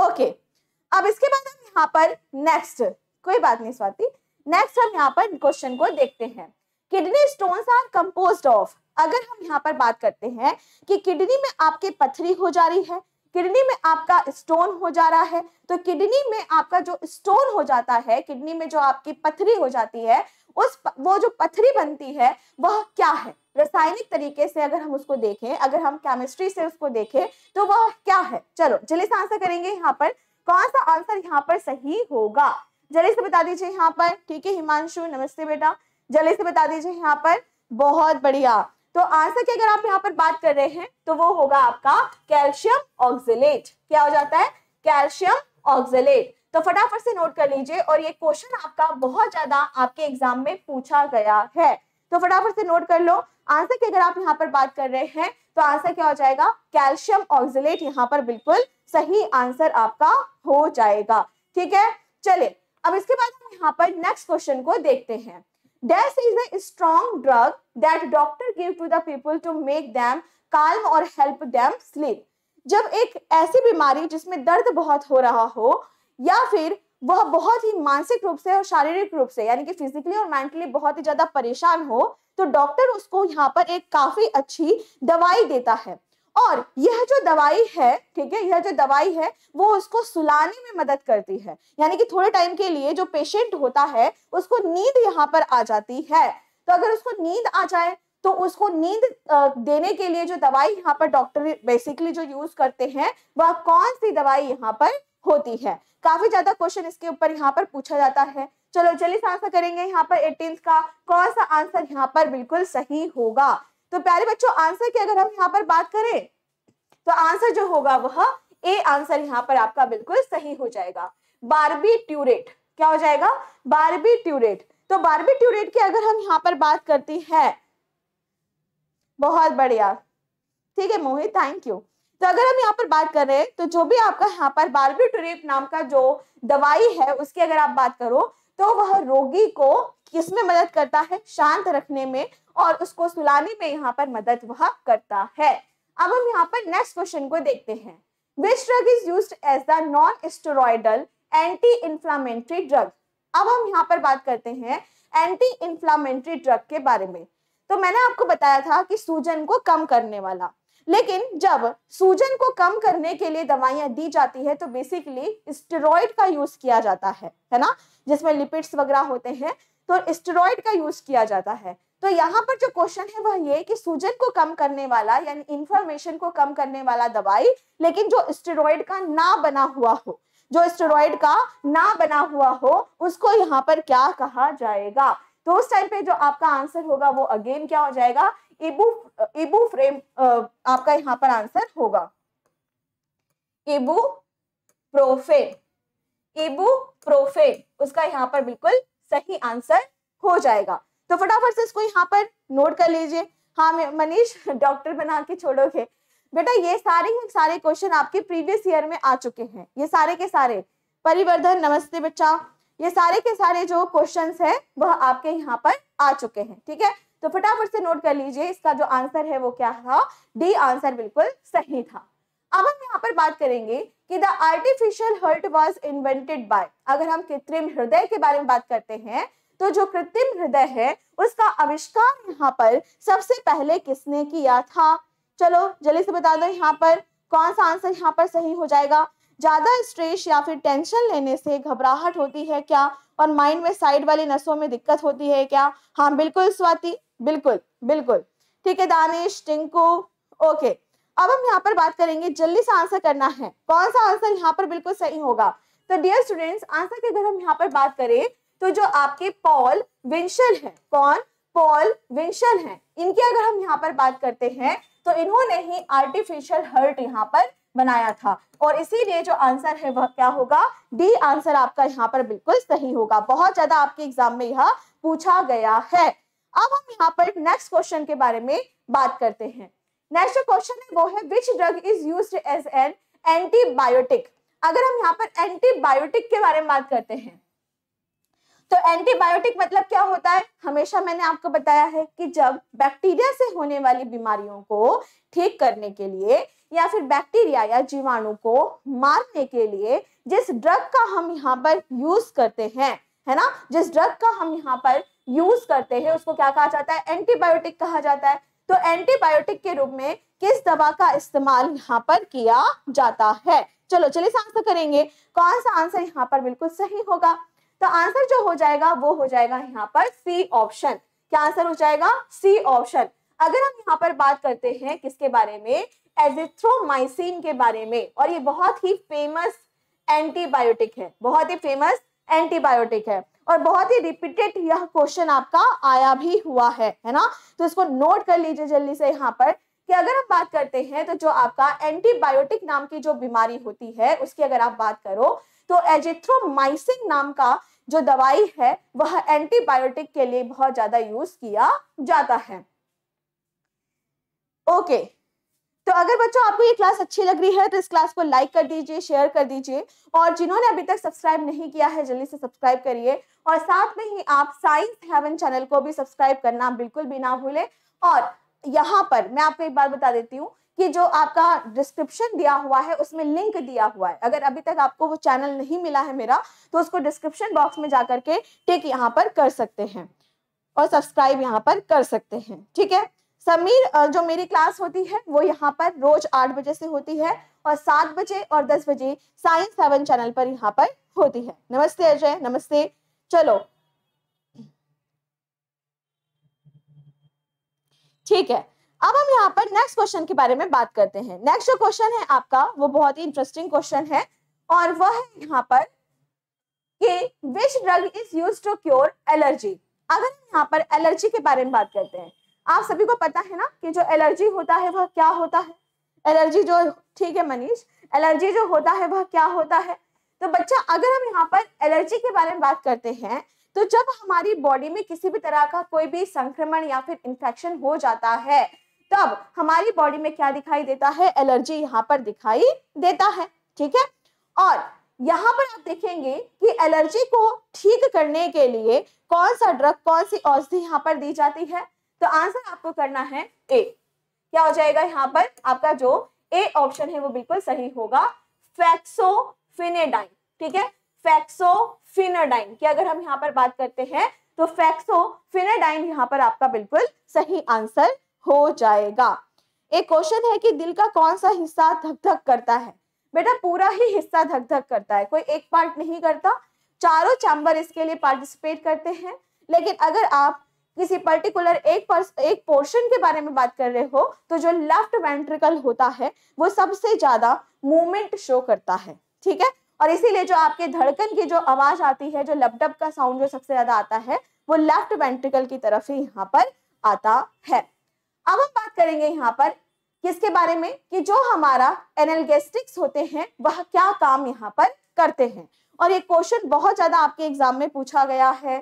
ओके अब इसके बाद हम यहाँ पर नेक्स्ट कोई बात नहीं स्वाति नेक्स्ट हम यहाँ पर क्वेश्चन को देखते हैं kidney stones are composed of अगर हम यहाँ पर बात करते हैं कि किडनी में आपके पथरी हो जा रही है किडनी में आपका स्टोन हो जा रहा है तो किडनी में आपका जो स्टोन हो जाता है किडनी में जो आपकी पथरी हो जाती है उस वो जो पथरी बनती है वह क्या है रासायनिक तरीके से अगर हम उसको देखें अगर हम केमिस्ट्री से उसको देखें तो वह क्या है चलो जल्दी से आंसर करेंगे यहाँ पर कौन सा आंसर यहाँ पर सही होगा जल्दी से बता दीजिए यहाँ पर ठीक है हिमांशु नमस्ते बेटा जल्दी से बता दीजिए यहाँ पर बहुत बढ़िया तो आंसर की अगर आप यहाँ पर बात कर रहे हैं तो वो होगा आपका कैल्शियम ऑक्सिलेट क्या हो जाता है कैल्शियम ऑक्सिलेट तो फटाफट से नोट कर लीजिए और ये क्वेश्चन आपका बहुत ज्यादा आपके एग्जाम में पूछा गया है तो फटाफट से नोट कर लो आंसर की अगर आप यहाँ पर बात कर रहे हैं तो आंसर क्या हो जाएगा कैल्शियम ऑक्सिलेट यहाँ पर बिल्कुल सही आंसर आपका हो जाएगा ठीक है चले अब इसके बाद हम यहाँ पर नेक्स्ट क्वेश्चन को देखते हैं This is a strong drug that doctor give to the people to make them calm or help them sleep. जब एक ऐसी बीमारी जिसमें दर्द बहुत हो रहा हो या फिर वह बहुत ही मानसिक रूप से और शारीरिक रूप से यानी कि फिजिकली और मेंटली बहुत ही ज्यादा परेशान हो तो डॉक्टर उसको यहाँ पर एक काफी अच्छी दवाई देता है और यह जो दवाई है ठीक है यह जो दवाई है वो उसको सुलाने में मदद करती है यानी कि थोड़े टाइम के लिए जो पेशेंट होता है उसको नींद यहाँ पर आ जाती है तो अगर उसको नींद आ जाए तो उसको नींद देने के लिए जो दवाई यहाँ पर डॉक्टर बेसिकली जो यूज करते हैं वह कौन सी दवाई यहाँ पर होती है काफी ज्यादा क्वेश्चन इसके ऊपर यहाँ पर पूछा जाता है चलो जल्दी से आंसर करेंगे यहाँ पर एटीन का कौन सा आंसर यहाँ पर बिल्कुल सही होगा तो प्यारे बच्चों आंसर की अगर हम यहाँ पर बात करें तो आंसर जो होगा वह ए आंसर यहाँ पर आपका बिल्कुल सही हो जाएगा बारबी ट्यूरेट क्या हो जाएगा बारबी ट्यूरेट तो बारबी ट्यूरेट की अगर हम यहाँ पर बात करती है बहुत बढ़िया ठीक है मोहित थैंक यू तो अगर हम यहाँ पर बात कर रहे हैं तो जो भी आपका यहाँ पर ट्यूरेट नाम का जो दवाई है उसकी अगर आप बात करो तो वह रोगी को किसमें मदद करता है शांत रखने में और उसको सुलाने में यहाँ पर मदद वह करता है अब हम यहाँ पर नेक्स्ट क्वेश्चन को देखते हैं which drug is use as the non steroidal anti inflammatory drug अब हम यहाँ पर बात करते हैं एंटी इंफ्लामेंट्री ड्रग के बारे में तो मैंने आपको बताया था कि सूजन को कम करने वाला लेकिन जब सूजन को कम करने के लिए दवाइयां दी जाती है तो बेसिकली स्टेरॉइड का यूज किया जाता है है ना जिसमें लिपिड्स वगैरह होते हैं तो स्टेरॉइड का यूज किया जाता है तो यहाँ पर जो क्वेश्चन है वह ये कि सूजन को कम करने वाला यानी इंफॉर्मेशन को कम करने वाला दवाई लेकिन जो स्टेरॉइड का ना बना हुआ हो जो स्टेरॉइड का ना बना हुआ हो उसको यहाँ पर क्या कहा जाएगा तो उस टाइम पे जो आपका आंसर होगा वो अगेन क्या हो जाएगा इबू इबू फ्रेम आपका यहाँ पर आंसर होगा इबू प्रोफेन इबू प्रोफेन उसका यहाँ पर बिल्कुल सही आंसर हो जाएगा तो फटाफट से इसको यहाँ पर नोट कर लीजिए हाँ मनीष डॉक्टर बना के छोड़ोगे बेटा ये सारे ही सारे क्वेश्चन आपके प्रीवियस ईयर में आ चुके हैं ये सारे के सारे परिवर्धन नमस्ते बच्चा ये सारे के सारे जो क्वेश्चन हैं वह आपके यहाँ पर आ चुके हैं ठीक है तो फटाफट से नोट कर लीजिए इसका जो आंसर है वो क्या था डी आंसर बिल्कुल सही था अब हम यहाँ पर बात करेंगे कि the artificial heart was invented by अगर हम कृत्रिम हृदय के बारे में बात करते हैं तो जो कृत्रिम हृदय है उसका आविष्कार यहाँ पर सबसे पहले किसने किया था चलो जल्दी से बता दो यहाँ पर कौन सा आंसर यहाँ पर सही हो जाएगा ज्यादा स्ट्रेस या फिर टेंशन लेने से घबराहट होती है क्या और माइंड में साइड वाली नसों में दिक्कत होती है क्या हाँ बिल्कुल स्वाति बिल्कुल बिल्कुल ठीक है दानिश टिंकू ओके अब हम यहाँ पर बात करेंगे जल्दी से आंसर करना है कौन सा आंसर यहाँ पर बिल्कुल सही होगा तो डियर स्टूडेंट्स आंसर की अगर हम यहाँ पर बात करें तो जो आपके पॉल विंशल हैं कौन पॉल विंशल हैं इनकी अगर हम यहाँ पर बात करते हैं तो इन्होंने ही आर्टिफिशियल हर्ट यहाँ पर बनाया था और इसीलिए जो आंसर है वह क्या होगा डी आंसर आपका यहाँ पर बिल्कुल सही होगा बहुत ज्यादा आपके एग्जाम में यह पूछा गया है अब हम यहाँ पर नेक्स्ट क्वेश्चन के बारे में बात करते हैं नेक्स्ट जो क्वेश्चन है वो है which drug is use as an antibiotic अगर हम यहाँ पर एंटीबायोटिक के बारे में बात करते हैं तो एंटीबायोटिक मतलब क्या होता है हमेशा मैंने आपको बताया है कि जब बैक्टीरिया से होने वाली बीमारियों को ठीक करने के लिए या फिर बैक्टीरिया या जीवाणु को मारने के लिए जिस ड्रग का हम यहाँ पर यूज करते हैं है ना जिस ड्रग का हम यहाँ पर यूज करते हैं उसको क्या कहा जाता है एंटीबायोटिक कहा जाता है तो एंटीबायोटिक के रूप में किस दवा का इस्तेमाल यहाँ पर किया जाता है चलो चलिए आंसर तो करेंगे कौन सा आंसर यहाँ पर बिल्कुल सही होगा तो आंसर जो हो जाएगा वो हो जाएगा यहाँ पर सी ऑप्शन क्या आंसर हो जाएगा सी ऑप्शन अगर हम यहाँ पर बात करते हैं किसके बारे में एजिथ्रोमाइसिन के बारे में और ये बहुत ही फेमस एंटीबायोटिक है बहुत ही फेमस एंटीबायोटिक है और बहुत ही रिपीटेड यह क्वेश्चन आपका आया भी हुआ है है ना तो इसको नोट कर लीजिए जल्दी से यहाँ पर कि अगर हम बात करते हैं तो जो आपका एंटीबायोटिक नाम की जो बीमारी होती है उसकी अगर आप बात करो तो एजिथ्रोमाइसिन नाम का जो दवाई है वह एंटीबायोटिक के लिए बहुत ज्यादा यूज किया जाता है ओके okay. तो अगर बच्चों आपको ये क्लास अच्छी लग रही है तो इस क्लास को लाइक कर दीजिए शेयर कर दीजिए और जिन्होंने अभी तक सब्सक्राइब नहीं किया है जल्दी से सब्सक्राइब करिए और साथ में ही आप साइंस हेवन चैनल को भी सब्सक्राइब करना बिल्कुल भी ना भूलें और यहाँ पर मैं आपको एक बार बता देती हूँ कि जो आपका डिस्क्रिप्शन दिया हुआ है उसमें लिंक दिया हुआ है अगर अभी तक आपको वो चैनल नहीं मिला है मेरा तो उसको डिस्क्रिप्शन बॉक्स में जाकर के टिक यहाँ पर कर सकते हैं और सब्सक्राइब यहाँ पर कर सकते हैं ठीक है समीर जो मेरी क्लास होती है वो यहाँ पर रोज आठ बजे से होती है और सात बजे और दस बजे साइंस सेवन चैनल पर यहाँ पर होती है नमस्ते अजय नमस्ते चलो ठीक है अब हम यहाँ पर नेक्स्ट क्वेश्चन के बारे में बात करते हैं नेक्स्ट जो क्वेश्चन है आपका वो बहुत ही इंटरेस्टिंग क्वेश्चन है और वह है यहाँ पर कि which drug is use to cure allergy अगर हम यहाँ पर एलर्जी के बारे में बात करते हैं आप सभी को पता है ना कि जो एलर्जी होता है वह क्या होता है एलर्जी जो ठीक है मनीष एलर्जी जो होता है वह क्या होता है तो बच्चा अगर हम यहाँ पर एलर्जी के बारे में बात करते हैं तो जब हमारी बॉडी में किसी भी तरह का कोई भी संक्रमण या फिर इन्फेक्शन हो जाता है तब हमारी बॉडी में क्या दिखाई देता है एलर्जी यहाँ पर दिखाई देता है ठीक है और यहाँ पर आप देखेंगे कि एलर्जी को ठीक करने के लिए कौन सा ड्रग कौन सी औषधि यहाँ पर दी जाती है तो आंसर आपको करना है ए क्या हो जाएगा यहाँ पर आपका जो ए ऑप्शन है वो बिल्कुल सही होगा फैक्सोफिनेडाइन ठीक है फैक्सोफिनेडाइन की अगर हम यहाँ पर बात करते हैं तो फैक्सोफिनेडाइन यहाँ पर आपका बिल्कुल सही आंसर हो जाएगा एक क्वेश्चन है कि दिल का कौन सा हिस्सा धक धक करता है बेटा पूरा ही हिस्सा धक धक करता है कोई एक पार्ट नहीं करता चारों चैम्बर इसके लिए पार्टिसिपेट करते हैं लेकिन अगर आप किसी पर्टिकुलर एक पर्स, एक पोर्शन के बारे में बात कर रहे हो तो जो लेफ्ट वेंट्रिकल होता है वो सबसे ज्यादा मूवमेंट शो करता है ठीक है और इसीलिए जो आपके धड़कन की जो आवाज आती है जो लपडप का साउंड जो सबसे ज्यादा आता है वो लेफ्ट वेंट्रिकल की तरफ ही यहाँ पर आता है अब हम बात करेंगे यहाँ पर किसके बारे में कि जो हमारा एनलगेस्टिक्स होते हैं वह क्या काम यहाँ पर करते हैं और ये क्वेश्चन बहुत ज्यादा आपके एग्जाम में पूछा गया है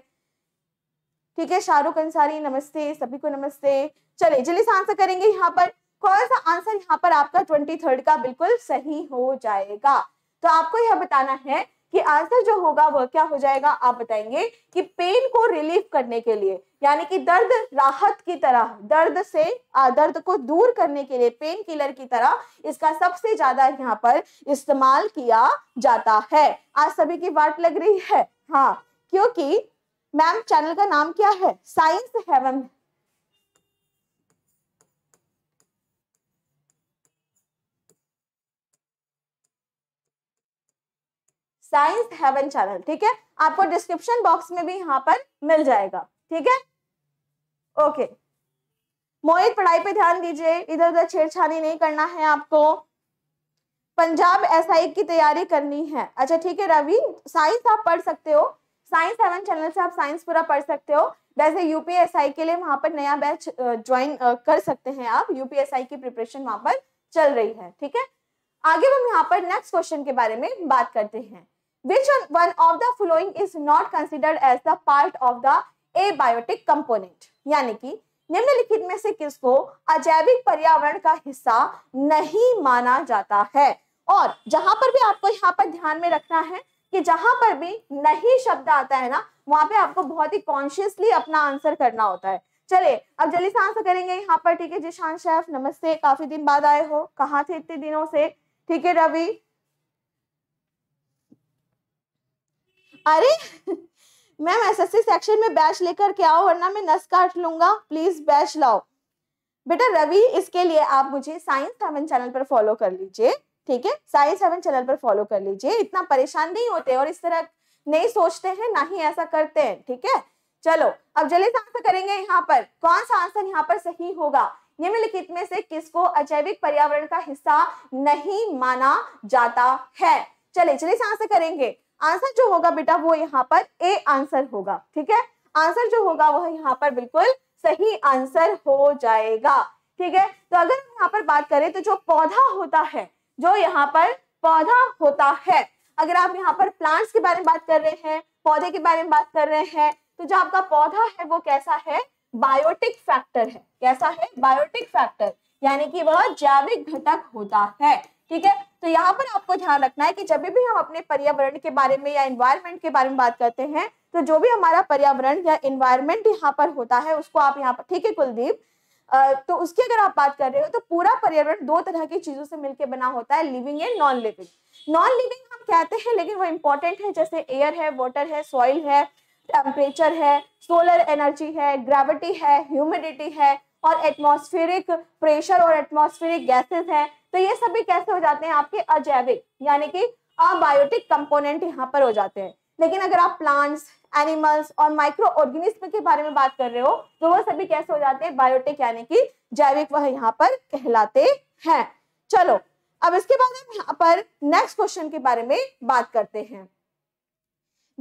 ठीक है शाहरुख अंसारी नमस्ते सभी को नमस्ते चले जल्दी आंसर करेंगे यहाँ पर कौन सा आंसर यहाँ पर आपका ट्वेंटी थर्ड का बिल्कुल सही हो जाएगा तो आपको यह बताना है कि आंसर जो होगा वह क्या हो जाएगा आप बताएंगे कि पेन को रिलीव करने के लिए यानी कि दर्द राहत की तरह दर्द से दर्द को दूर करने के लिए पेन किलर की तरह इसका सबसे ज्यादा यहाँ पर इस्तेमाल किया जाता है आज सभी की बात लग रही है हाँ क्योंकि मैम चैनल का नाम क्या है science heaven science heaven channel ठीक है आपको डिस्क्रिप्शन बॉक्स में भी यहाँ पर मिल जाएगा ठीक है ओके मोहित पढ़ाई पे ध्यान दीजिए इधर उधर छेड़छाड़ी नहीं करना है आपको पंजाब एसआई की तैयारी करनी है अच्छा ठीक है रवि साइंस आप पढ़ सकते हो साइंस हेवन चैनल से आप साइंस पूरा पढ़ सकते हो वैसे यूपीएसआई के लिए वहां पर नया बैच ज्वाइन कर सकते हैं आप यूपीएसआई की प्रिपरेशन वहां पर चल रही है ठीक है आगे हम यहाँ पर नेक्स्ट क्वेश्चन के बारे में बात करते हैं Which one of the following is not considered as the part of the abiotic component? यानी कि निम्नलिखित में से किसको अजैविक पर्यावरण का हिस्सा नहीं माना जाता है और जहां पर भी आपको यहाँ पर ध्यान में रखना है कि जहां पर भी नहीं शब्द आता है ना वहां पे आपको बहुत ही कॉन्शियसली अपना आंसर करना होता है चले अब जल्दी से आंसर करेंगे यहाँ पर ठीक है जिशान शेफ नमस्ते काफी दिन बाद आए हो कहाँ थे इतने दिनों से ठीक है रवि अरे मैम एसएससी सेक्शन में बैच लेकर के आओ वरना मैं नस काट लूंगा प्लीज बैच लाओ बेटा रवि इसके लिए आप मुझे साइंस हेवन चैनल पर फॉलो कर लीजिए ठीक है साइंस हेवन चैनल पर फॉलो कर लीजिए इतना परेशान नहीं होते और इस तरह नहीं सोचते हैं ना ही ऐसा करते हैं ठीक है चलो अब जल्दी से आंसर करेंगे यहाँ पर कौन सा आंसर यहाँ पर सही होगा निम्नलिखित में से किसको अजैविक पर्यावरण का हिस्सा नहीं माना जाता है चले चलिए से आंसर करेंगे आंसर जो होगा बेटा वो यहाँ पर ए आंसर होगा ठीक है आंसर जो होगा वह यहाँ पर बिल्कुल सही आंसर हो जाएगा ठीक है तो अगर हम यहाँ पर बात करें तो जो पौधा होता है जो यहाँ पर पौधा होता है अगर आप यहाँ पर प्लांट्स के बारे में बात कर रहे हैं पौधे के बारे में बात कर रहे हैं तो जो आपका पौधा है वो कैसा है बायोटिक फैक्टर है कैसा है बायोटिक फैक्टर यानी कि वह जैविक घटक होता है ठीक है तो यहाँ पर आपको ध्यान रखना है कि जब भी हम अपने पर्यावरण के बारे में या इन्वायरमेंट के बारे में बात करते हैं तो जो भी हमारा पर्यावरण या इन्वायरमेंट यहाँ पर होता है उसको आप यहाँ पर ठीक है कुलदीप तो उसकी अगर आप बात कर रहे हो तो पूरा पर्यावरण दो तरह की चीजों से मिलकर बना होता है living and non living non living हम कहते हैं लेकिन वो इम्पोर्टेंट है जैसे एयर है वाटर है सॉइल है टेम्परेचर है सोलर एनर्जी है ग्रेविटी है ह्यूमिडिटी है और एटमॉस्फेरिक प्रेशर और एटमॉस्फेरिक गैसेस हैं तो ये सभी कैसे हो जाते हैं आपके अजैविक यानी कि अबायोटिक कंपोनेंट यहाँ पर हो जाते हैं लेकिन अगर आप प्लांट्स एनिमल्स और माइक्रो ऑर्गेनिज्म के बारे में बात कर रहे हो तो वह सभी कैसे हो जाते हैं बायोटिक यानी कि जैविक वह यहाँ पर कहलाते हैं चलो अब इसके बाद हम यहाँ पर नेक्स्ट क्वेश्चन के बारे में बात करते हैं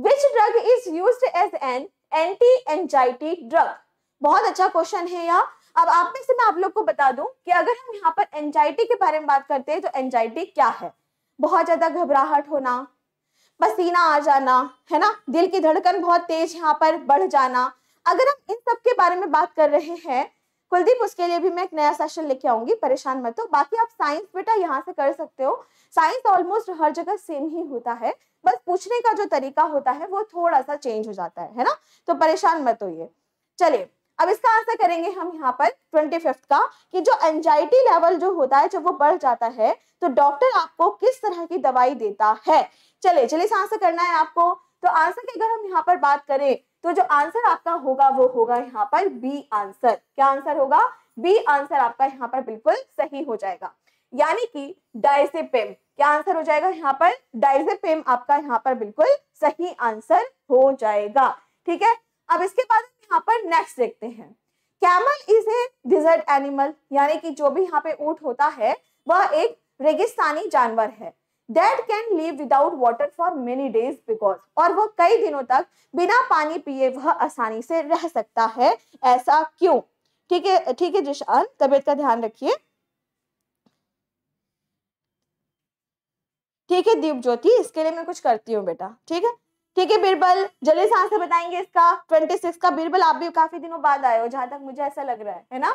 which drug is use as an anti anxiety drug बहुत अच्छा क्वेश्चन है यह अब आप में से मैं आप लोग को बता दूं कि अगर हम यहाँ पर एंजाइटी के बारे में बात करते हैं तो एंजाइटी क्या है बहुत ज़्यादा घबराहट होना पसीना आ जाना है ना दिल की धड़कन बहुत तेज यहाँ पर बढ़ जाना अगर हम इन सब के बारे में बात कर रहे हैं कुलदीप उसके लिए भी मैं एक नया सेशन लेके आऊंगी परेशान मत हो बाकी आप साइंस बेटा यहाँ से कर सकते हो साइंस ऑलमोस्ट हर जगह सेम ही होता है बस पूछने का जो तरीका होता है वो थोड़ा सा चेंज हो जाता है है ना तो परेशान मत होइए चलिए अब इसका आंसर करेंगे हम यहाँ पर ट्वेंटी फिफ्थ का कि जो एंजाइटी लेवल जो होता है जब वो बढ़ जाता है तो डॉक्टर आपको किस तरह की दवाई देता है चले चलिए इस आंसर करना है आपको तो आंसर की अगर हम यहाँ पर बात करें तो जो आंसर आपका होगा वो होगा यहाँ पर बी आंसर क्या आंसर होगा बी आंसर आपका यहाँ पर बिल्कुल सही हो जाएगा यानी कि डायसेपेम क्या आंसर हो जाएगा यहाँ पर डायसेपेम आपका यहाँ पर बिल्कुल सही आंसर हो जाएगा ठीक है अब इसके बाद यहाँ पर नेक्स्ट देखते हैं camel is a desert animal यानी कि जो भी यहाँ पे ऊँट होता है वह एक रेगिस्तानी जानवर है that can live without water for many days because और वह कई दिनों तक बिना पानी पिए वह आसानी से रह सकता है ऐसा क्यों ठीक है ठीक है जिशान तबियत का ध्यान रखिए ठीक है दीप ज्योति इसके लिए मैं कुछ करती हूँ बेटा ठीक है ठीक है बिरबल जल्दी सांस से बताएंगे इसका ट्वेंटी सिक्स का बीरबल आप भी काफी दिनों बाद आए हो जहां तक मुझे ऐसा लग रहा है है ना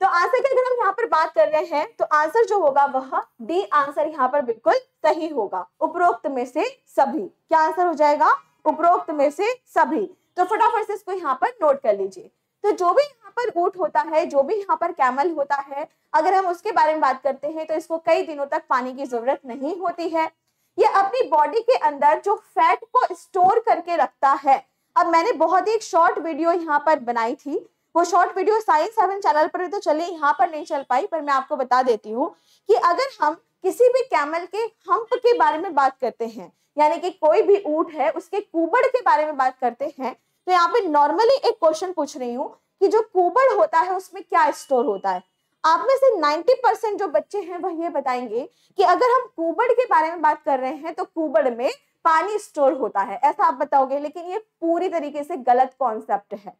तो आंसर की अगर हम यहाँ पर बात कर रहे हैं तो आंसर जो होगा वह डी आंसर यहाँ पर बिल्कुल सही होगा उपरोक्त में से सभी क्या आंसर हो जाएगा उपरोक्त में से सभी तो फटाफट से इसको यहाँ पर नोट कर लीजिए तो जो भी यहाँ पर ऊट होता है जो भी यहाँ पर कैमल होता है अगर हम उसके बारे में बात करते हैं तो इसको कई दिनों तक पानी की जरूरत नहीं होती है ये अपनी बॉडी के अंदर जो फैट को स्टोर करके रखता है अब मैंने बहुत ही एक शॉर्ट वीडियो यहाँ पर बनाई थी वो short video science seven channel पर तो चले यहाँ पर नहीं चल पाई पर मैं आपको बता देती हूँ कि अगर हम किसी भी कैमल के हम्प के बारे में बात करते हैं यानी कि कोई भी ऊट है उसके कुबड़ के बारे में बात करते हैं तो यहाँ पे नॉर्मली एक क्वेश्चन पूछ रही हूँ कि जो कुबड़ होता है उसमें क्या स्टोर होता है आप में से 90 परसेंट जो बच्चे हैं वह ये बताएंगे कि अगर हम कुबड़ के बारे में बात कर रहे हैं तो कुबड़ में पानी स्टोर होता है ऐसा आप बताओगे लेकिन ये पूरी तरीके से गलत कॉन्सेप्ट है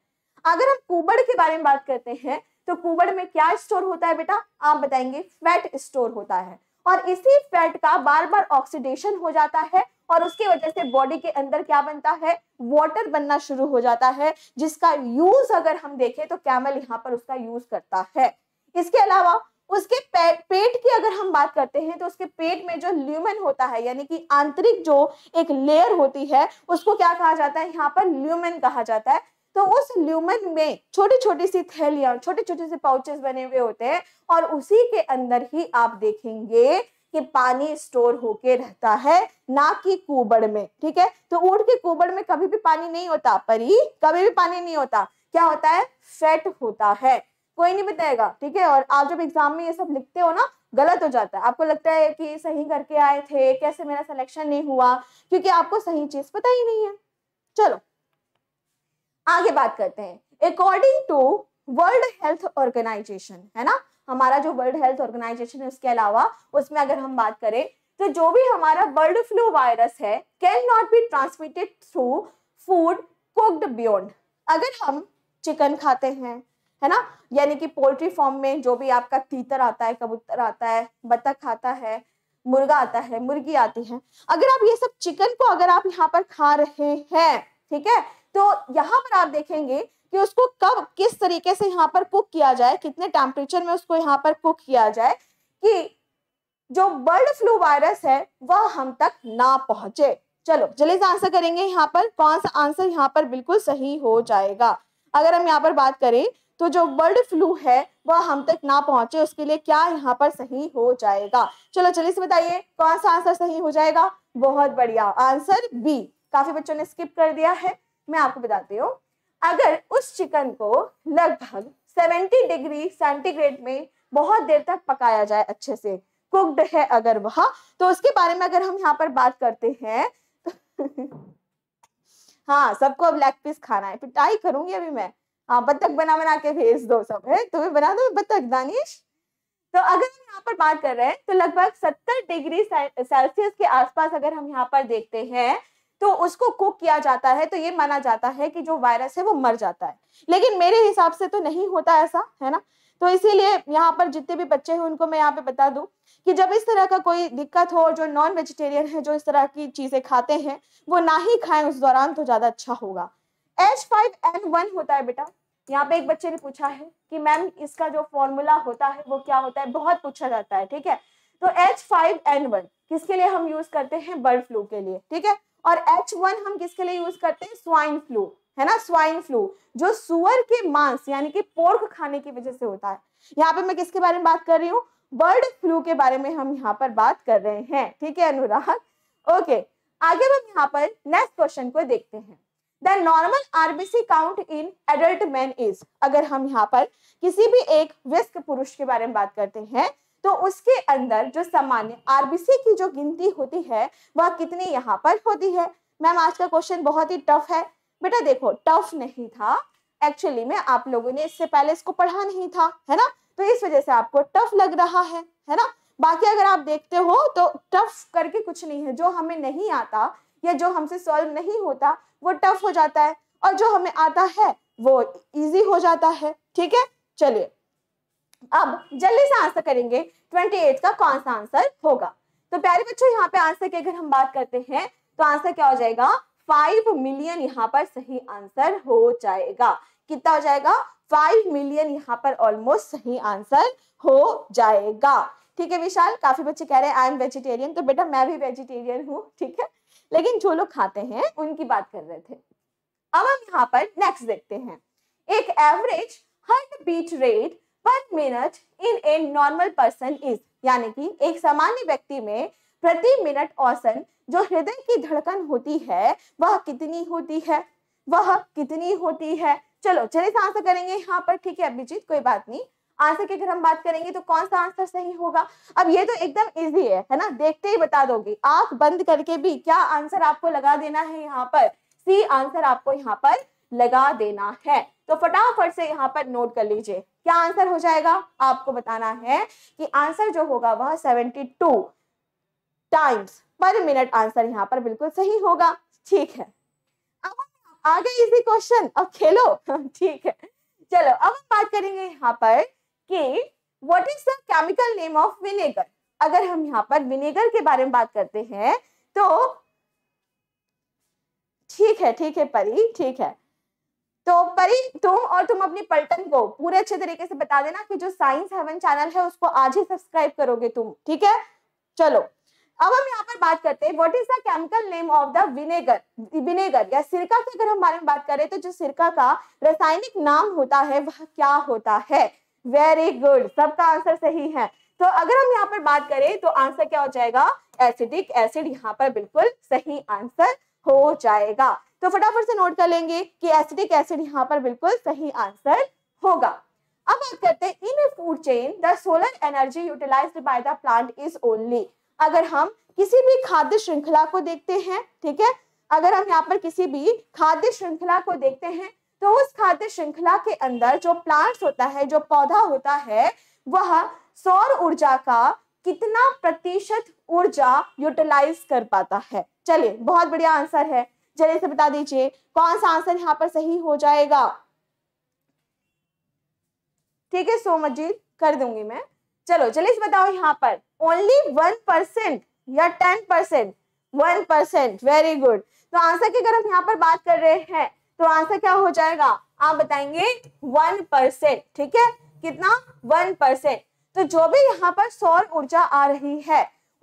अगर हम कुबड़ के बारे में बात करते हैं तो कुबड़ में क्या स्टोर होता है बेटा आप बताएंगे फैट स्टोर होता है और इसी फैट का बार बार ऑक्सीडेशन हो जाता है और उसकी वजह से बॉडी के अंदर क्या बनता है वाटर बनना शुरू हो जाता है जिसका यूज अगर हम देखें तो कैमल यहाँ पर उसका यूज करता है इसके अलावा उसके पे, पेट की अगर हम बात करते हैं तो उसके पेट में जो ल्यूमन होता है यानी कि आंतरिक जो एक लेयर होती है उसको क्या कहा जाता है यहाँ पर ल्यूमन कहा जाता है तो उस ल्यूमन में छोटी छोटी सी थैलियां छोटे छोटे से पाउचेस बने हुए होते हैं और उसी के अंदर ही आप देखेंगे कि पानी स्टोर होके रहता है ना कि कुबड़ में ठीक है तो ऊट के कुबड़ में कभी भी पानी नहीं होता परी कभी भी पानी नहीं होता क्या होता है फैट होता है कोई नहीं बताएगा ठीक है और आप जब एग्जाम में ये सब लिखते हो ना गलत हो जाता है आपको लगता है कि सही करके आए थे कैसे मेरा सिलेक्शन नहीं हुआ क्योंकि आपको सही चीज पता ही नहीं है चलो आगे बात करते हैं according to World Health Organization है ना हमारा जो वर्ल्ड हेल्थ ऑर्गेनाइजेशन है उसके अलावा उसमें अगर हम बात करें तो जो भी हमारा बर्ड फ्लू वायरस है can not be transmitted through food cooked beyond अगर हम चिकन खाते हैं है ना यानी कि पोल्ट्री फॉर्म में जो भी आपका तीतर आता है कबूतर आता है बतख आता है मुर्गा आता है मुर्गी आती है अगर आप ये सब चिकन को अगर आप यहाँ पर खा रहे हैं ठीक है तो यहाँ पर आप देखेंगे कि उसको कब किस तरीके से यहाँ पर कुक किया जाए कितने टेम्परेचर में उसको यहाँ पर कुक किया जाए कि जो बर्ड फ्लू वायरस है वह हम तक ना पहुंचे चलो जल्दी से आंसर करेंगे यहाँ पर कौन सा आंसर यहाँ पर बिल्कुल सही हो जाएगा अगर हम यहाँ पर बात करें तो जो बर्ड फ्लू है वह हम तक ना पहुंचे उसके लिए क्या यहाँ पर सही हो जाएगा चलो चलिए से बताइए कौन सा आंसर सही हो जाएगा बहुत बढ़िया आंसर बी काफी बच्चों ने स्किप कर दिया है मैं आपको बताती हूँ अगर उस चिकन को लगभग 70 डिग्री सेंटीग्रेड में बहुत देर तक पकाया जाए अच्छे से कुक्ड है अगर वह तो उसके बारे में अगर हम यहाँ पर बात करते हैं तो <laughs> हाँ सबको अब लेग पीस खाना है पिटाई करूंगी अभी मैं हाँ बत्तख बना बना के भेज दो सब है तुम्हें बना दो बत्तख दानिश तो अगर हम यहाँ पर बात कर रहे हैं तो लगभग सत्तर डिग्री सेल्सियस के आसपास अगर हम यहाँ पर देखते हैं तो उसको कुक किया जाता है तो ये माना जाता है कि जो वायरस है वो मर जाता है लेकिन मेरे हिसाब से तो नहीं होता ऐसा है ना तो इसीलिए यहाँ पर जितने भी बच्चे हैं उनको मैं यहाँ पे बता दू कि जब इस तरह का कोई दिक्कत हो जो नॉन वेजिटेरियन है जो इस तरह की चीज़ें खाते हैं वो ना ही खाएं उस दौरान तो ज़्यादा अच्छा होगा एच फाइव एन वन होता है बेटा यहाँ पे एक बच्चे ने पूछा है कि मैम इसका जो फॉर्मूला होता है वो क्या होता है बहुत पूछा जाता है ठीक है तो एच फाइव एन वन किसके लिए हम यूज करते हैं बर्ड फ्लू के लिए ठीक है और एच वन हम किसके लिए यूज करते हैं स्वाइन फ्लू है ना स्वाइन फ्लू जो सुअर के मांस यानी कि पोर्क खाने की वजह से होता है यहाँ पे मैं किसके बारे में बात कर रही हूँ बर्ड फ्लू के बारे में हम यहाँ पर बात कर रहे हैं ठीक है अनुराग ओके आगे हम यहाँ पर नेक्स्ट क्वेश्चन को देखते हैं normal RBC count in adult man is अगर हम यहाँ पर किसी भी एक व्यस्क पुरुष के बारे में बात करते हैं तो उसके अंदर जो सामान्य आरबीसी की जो गिनती होती है वह कितनी यहाँ पर होती है मैम आज का क्वेश्चन बहुत ही टफ है बेटा देखो टफ नहीं था एक्चुअली में आप लोगों ने इससे पहले इसको पढ़ा नहीं था है ना तो इस वजह से आपको टफ लग रहा है है ना बाकी अगर आप देखते हो तो टफ करके कुछ नहीं है जो हमें नहीं आता या जो हमसे सॉल्व नहीं होता वो टफ हो जाता है और जो हमें आता है वो इजी हो जाता है ठीक है चलिए अब जल्दी से आंसर करेंगे 28 का कौन सा आंसर होगा तो प्यारे बच्चों यहाँ पे आंसर की अगर हम बात करते हैं तो आंसर क्या हो जाएगा फाइव मिलियन यहाँ पर सही आंसर हो जाएगा कितना हो जाएगा फाइव मिलियन यहाँ पर ऑलमोस्ट सही आंसर हो जाएगा ठीक है विशाल काफी बच्चे कह रहे हैं आई एम वेजिटेरियन तो बेटा मैं भी वेजिटेरियन हूँ ठीक है लेकिन जो लोग खाते हैं उनकी बात कर रहे थे अब हम यहाँ पर नेक्स्ट देखते हैं एक average heart beat rate per minute in a normal person is यानी कि एक सामान्य व्यक्ति में प्रति मिनट औसत जो हृदय की धड़कन होती है वह कितनी होती है वह कितनी होती है चलो चलिए आंसर करेंगे यहाँ पर ठीक है अभिजीत कोई बात नहीं आंसर की अगर हम बात करेंगे तो कौन सा आंसर सही होगा अब ये तो एकदम इजी है है ना देखते ही बता दोगे आंख बंद करके भी क्या आंसर आपको लगा देना है यहाँ पर सी आंसर आपको यहाँ पर लगा देना है तो फटाफट से यहाँ पर नोट कर लीजिए क्या आंसर हो जाएगा आपको बताना है कि आंसर जो होगा वह 72 टाइम्स पर मिनट आंसर यहाँ पर बिल्कुल सही होगा ठीक है अब आगे इजी क्वेश्चन अब खेलो <laughs> ठीक है चलो अब हम बात करेंगे यहाँ पर कि what is the chemical name of vinegar अगर हम यहाँ पर विनेगर के बारे में बात करते हैं तो ठीक है ठीक है परी ठीक है तो परी तुम और तुम अपने पलटन को पूरे अच्छे तरीके से बता देना कि जो साइंस हेवन चैनल है उसको आज ही सब्सक्राइब करोगे तुम ठीक है चलो अब हम यहाँ पर बात करते हैं what is the chemical name of the vinegar vinegar या सिरका की अगर हम बारे में बात करें तो जो सिरका का रासायनिक नाम होता है वह क्या होता है वेरी गुड सबका आंसर सही है तो अगर हम यहाँ पर बात करें तो आंसर क्या हो जाएगा एसिडिक एसिड यहाँ पर बिल्कुल सही आंसर हो जाएगा तो फटाफट से नोट कर लेंगे कि एसिडिक एसिड यहाँ पर बिल्कुल सही आंसर होगा अब बात करते हैं in food chain the solar energy utilized by the plant is only अगर हम किसी भी खाद्य श्रृंखला को देखते हैं ठीक है अगर हम यहाँ पर किसी भी खाद्य श्रृंखला को देखते हैं तो उस खाद्य श्रृंखला के अंदर जो प्लांट्स होता है जो पौधा होता है वह सौर ऊर्जा का कितना प्रतिशत ऊर्जा यूटिलाइज कर पाता है चलिए बहुत बढ़िया आंसर है जल्दी से बता दीजिए कौन सा आंसर यहाँ पर सही हो जाएगा ठीक है सो मजीद कर दूंगी मैं चलो चलिए बताओ यहाँ पर ओनली वन परसेंट या ten percent one percent very good तो आंसर की अगर हम यहाँ पर बात कर रहे हैं तो आंसर क्या हो जाएगा आप बताएंगे वन परसेंट ठीक है कितना वन परसेंट तो जो भी यहाँ पर सौर ऊर्जा आ रही है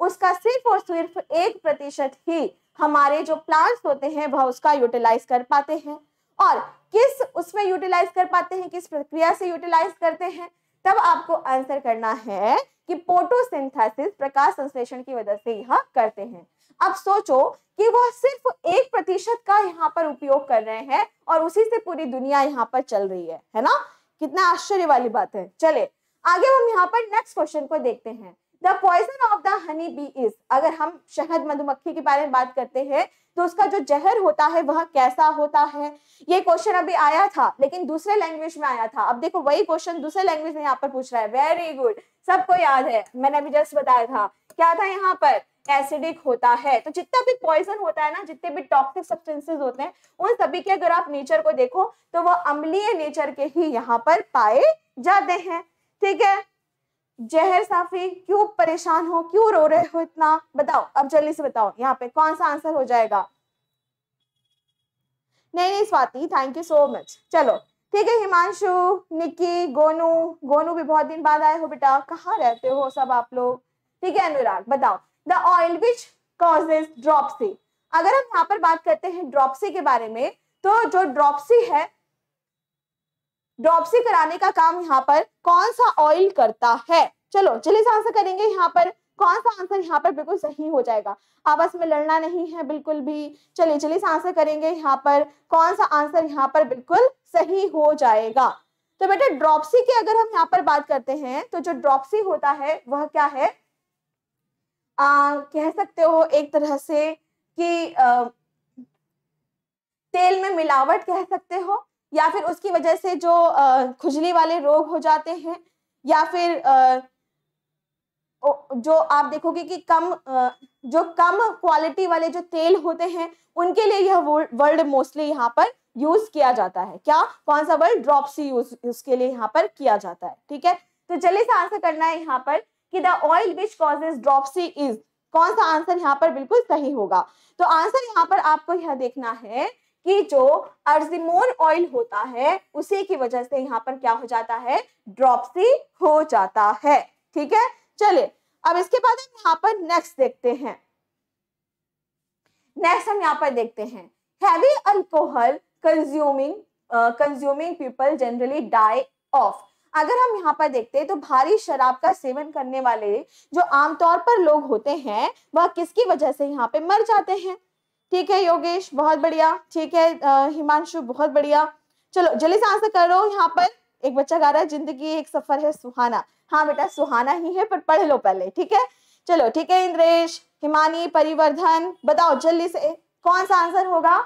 उसका सिर्फ और सिर्फ एक प्रतिशत ही हमारे जो प्लांट्स होते हैं वह उसका यूटिलाइज कर पाते हैं और किस उसमें यूटिलाइज कर पाते हैं किस प्रक्रिया से यूटिलाइज करते हैं तब आपको आंसर करना है कि पोटोसिंथेसिस प्रकाश संश्लेषण की वजह से यह करते हैं अब सोचो कि वह सिर्फ एक प्रतिशत का यहाँ पर उपयोग कर रहे हैं और उसी से पूरी दुनिया यहाँ पर चल रही है है ना कितना आश्चर्य वाली बात है चले आगे हम यहाँ पर नेक्स्ट क्वेश्चन को देखते हैं the poison of the honey bee is अगर हम शहद मधुमक्खी के बारे में बात करते हैं तो उसका जो जहर होता है वह कैसा होता है ये क्वेश्चन अभी आया था लेकिन दूसरे लैंग्वेज में आया था अब देखो वही क्वेश्चन दूसरे लैंग्वेज में यहाँ पर पूछ रहा है वेरी गुड सबको याद है मैंने अभी जस्ट बताया था क्या था यहाँ पर एसिडिक होता है तो जितना भी पॉइजन होता है ना जितने भी टॉक्सिक सब्सटेंसेस होते हैं उन सभी के अगर आप नेचर को देखो तो वह अम्लीय नेचर के ही यहाँ पर पाए जाते हैं ठीक है जहर साफी क्यों परेशान हो क्यों रो रहे हो इतना बताओ अब जल्दी से बताओ यहाँ पे कौन सा आंसर हो जाएगा नहीं नहीं Swati thank you so much चलो ठीक है हिमांशु निक्की गोनू गोनू भी बहुत दिन बाद आए हो बेटा कहाँ रहते हो सब आप लोग ठीक है अनुराग बताओ the oil which causes dropsy अगर हम यहाँ पर बात करते हैं ड्रॉपसी के बारे में तो जो ड्रॉपसी है ड्रॉपसी कराने का काम यहाँ पर कौन सा ऑयल करता है चलो चलिए आंसर करेंगे यहाँ पर कौन सा आंसर यहाँ पर बिल्कुल सही हो जाएगा आपस में लड़ना नहीं है बिल्कुल भी चलिए चलिए आंसर करेंगे यहाँ पर कौन सा आंसर यहाँ पर बिल्कुल सही हो जाएगा तो बेटा ड्रॉपसी की अगर हम यहाँ पर बात करते हैं तो जो ड्रॉपसी होता है वह क्या है आ, कह सकते हो एक तरह से कि आ, तेल में मिलावट कह सकते हो या फिर उसकी वजह से जो आ, खुजली वाले रोग हो जाते हैं या फिर आ, जो आप देखोगे कि कम जो कम क्वालिटी वाले जो तेल होते हैं उनके लिए यह वर्ड मोस्टली यहाँ पर यूज किया जाता है क्या कौन सा वर्ड ड्रॉप्सी यूज उसके लिए यहाँ पर किया जाता है ठीक है तो जल्दी से आंसर करना है यहाँ पर कि the oil which causes dropsy is कौन सा आंसर यहाँ पर बिल्कुल सही होगा तो आंसर यहाँ पर आपको यह देखना है कि जो अर्जिमोन ऑयल होता है उसी की वजह से यहाँ पर क्या हो जाता है ड्रॉपसी हो जाता है ठीक है चलिए अब इसके बाद हम यहाँ पर नेक्स्ट देखते हैं नेक्स्ट हम यहाँ पर देखते हैं heavy alcohol consuming consuming people generally die of अगर हम यहाँ पर देखते हैं तो भारी शराब का सेवन करने वाले जो आमतौर पर लोग होते हैं वह किसकी वजह से यहाँ पे मर जाते हैं ठीक है योगेश बहुत बढ़िया ठीक है हिमांशु बहुत बढ़िया चलो जल्दी से आंसर करो यहाँ पर एक बच्चा गा रहा है जिंदगी एक सफर है सुहाना हाँ बेटा सुहाना ही है पर पढ़ लो पहले ठीक है चलो ठीक है इंद्रेश हिमानी परिवर्धन बताओ जल्दी से कौन सा आंसर होगा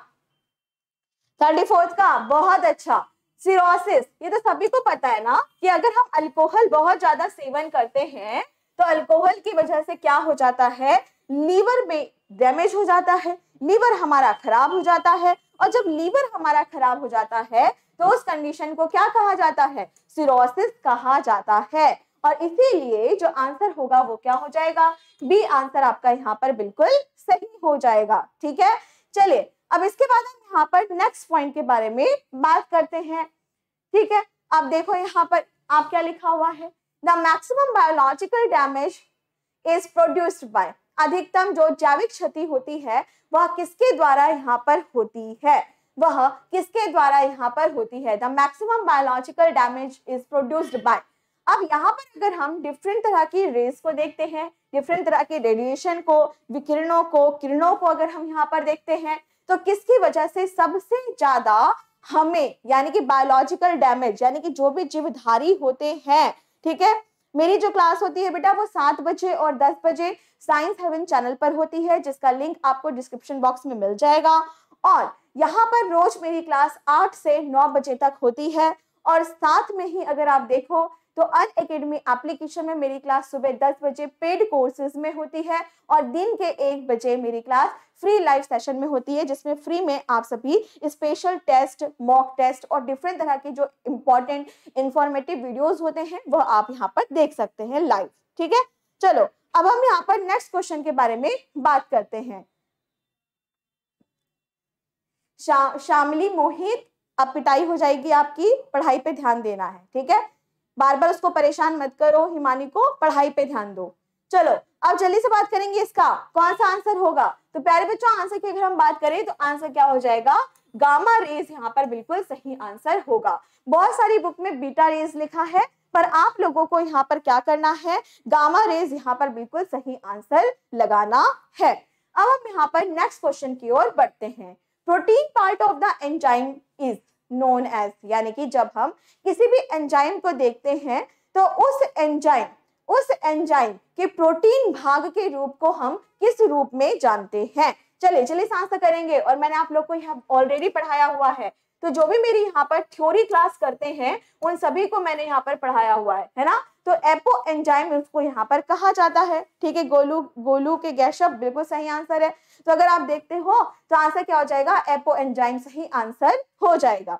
थर्टी फोर्थ का बहुत अच्छा सिरोसिस ये तो सभी को पता है ना कि अगर हम अल्कोहल बहुत ज्यादा सेवन करते हैं तो अल्कोहल की वजह से क्या हो जाता है लीवर में डैमेज हो जाता है लीवर हमारा खराब हो जाता है और जब लीवर हमारा खराब हो जाता है तो उस कंडीशन को क्या कहा जाता है सिरोसिस कहा जाता है और इसीलिए जो आंसर होगा वो क्या हो जाएगा बी आंसर आपका यहाँ पर बिल्कुल सही हो जाएगा ठीक है चलिए अब इसके बाद हम यहाँ पर नेक्स्ट पॉइंट के बारे में बात करते हैं ठीक है अब देखो यहाँ पर आप क्या लिखा हुआ है the maximum biological damage is produced by अधिकतम जो जैविक क्षति होती है वह किसके द्वारा यहाँ पर होती है वह किसके द्वारा यहाँ पर होती है the maximum biological damage is produced by अब यहाँ पर अगर हम डिफरेंट तरह की रेस को देखते हैं डिफरेंट तरह के रेडिएशन को विकिरणों को किरणों को अगर हम यहाँ पर देखते हैं तो किसकी वजह से सबसे ज्यादा हमें यानी कि बायोलॉजिकल डैमेज यानी कि जो भी जीवधारी होते हैं ठीक है मेरी जो क्लास होती है बेटा वो सात बजे और दस बजे साइंस हेवन चैनल पर होती है जिसका लिंक आपको डिस्क्रिप्शन बॉक्स में मिल जाएगा और यहाँ पर रोज मेरी क्लास आठ से नौ बजे तक होती है और साथ में ही अगर आप देखो तो अन अकेडमी एप्लीकेशन में मेरी क्लास सुबह दस बजे पेड कोर्सेज में होती है और दिन के एक बजे मेरी क्लास फ्री लाइव सेशन में होती है जिसमें फ्री में आप सभी स्पेशल टेस्ट मॉक टेस्ट और डिफरेंट तरह के जो इंपॉर्टेंट इंफॉर्मेटिव वीडियोज होते हैं वह आप यहाँ पर देख सकते हैं लाइव ठीक है चलो अब हम यहाँ पर नेक्स्ट क्वेश्चन के बारे में बात करते हैं शा, शामली मोहित पिटाई हो जाएगी आपकी पढ़ाई पे ध्यान देना है ठीक है बार बार उसको परेशान मत करो हिमानी को पढ़ाई पे ध्यान दो चलो अब जल्दी से बात करेंगे इसका कौन सा आंसर होगा तो प्यारे बच्चों आंसर की अगर हम बात करें तो आंसर क्या हो जाएगा गामा रेज यहाँ पर बिल्कुल सही आंसर होगा बहुत सारी बुक में बीटा रेज लिखा है पर आप लोगों को यहाँ पर क्या करना है गामा रेज यहाँ पर बिल्कुल सही आंसर लगाना है अब हम यहाँ पर नेक्स्ट क्वेश्चन की ओर बढ़ते हैं protein part of the enzyme is known as यानी कि जब हम किसी भी एंजाइम को देखते हैं तो उस एंजाइम उस एंजाइम के प्रोटीन भाग के रूप को हम किस रूप में जानते हैं चलिए चलिए सांस करेंगे और मैंने आप लोग को यह ऑलरेडी पढ़ाया हुआ है तो जो भी मेरी यहाँ पर थ्योरी क्लास करते हैं उन सभी को मैंने यहाँ पर पढ़ाया हुआ है है ना तो एपो एंजाइम उसको यहाँ पर कहा जाता है ठीक है गोलू गोलू के गैशअप बिल्कुल सही आंसर है तो अगर आप देखते हो तो आंसर क्या हो जाएगा एपो एंजाइम सही आंसर हो जाएगा